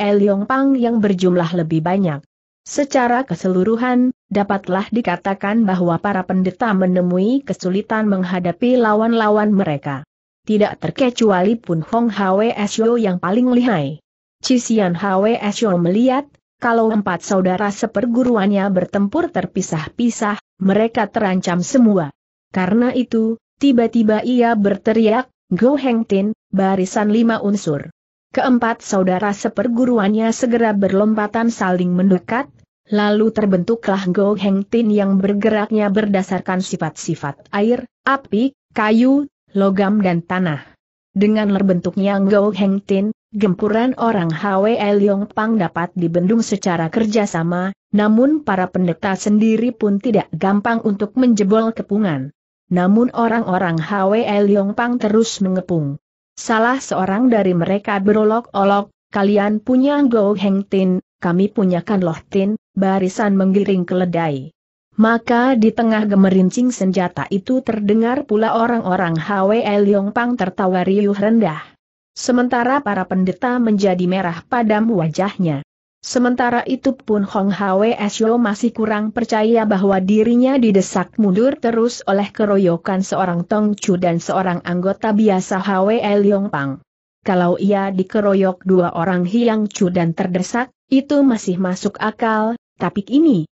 Pang yang berjumlah lebih banyak. Secara keseluruhan, dapatlah dikatakan bahwa para pendeta menemui kesulitan menghadapi lawan-lawan mereka. Tidak terkecuali pun Hong Hwe Sio yang paling lihai. Cisian Hwe Sio melihat, kalau empat saudara seperguruannya bertempur terpisah-pisah, mereka terancam semua. Karena itu, tiba-tiba ia berteriak, Go Heng Tin, barisan lima unsur. Keempat saudara seperguruannya segera berlompatan saling mendekat, lalu terbentuklah Go Heng Tin yang bergeraknya berdasarkan sifat-sifat air, api, kayu, logam dan tanah. Dengan terbentuknya Go Heng Tin, Gempuran orang Hwe Liong Pang dapat dibendung secara kerjasama, namun para pendeta sendiri pun tidak gampang untuk menjebol kepungan. Namun orang-orang Hwe Liong Pang terus mengepung. Salah seorang dari mereka berolok-olok, kalian punya Go Heng Tin, kami punya Kan Loh Tin, barisan menggiring keledai. Maka di tengah gemerincing senjata itu terdengar pula orang-orang Hwe Liong Pang tertawa riuh rendah. Sementara para pendeta menjadi merah padam wajahnya. Sementara itu pun Hong Hwe Sio masih kurang percaya bahwa dirinya didesak mundur terus oleh keroyokan seorang Tong Chu dan seorang anggota biasa Hwe Leong Pang. Kalau ia dikeroyok dua orang Hiang Chu dan terdesak, itu masih masuk akal, tapi ini,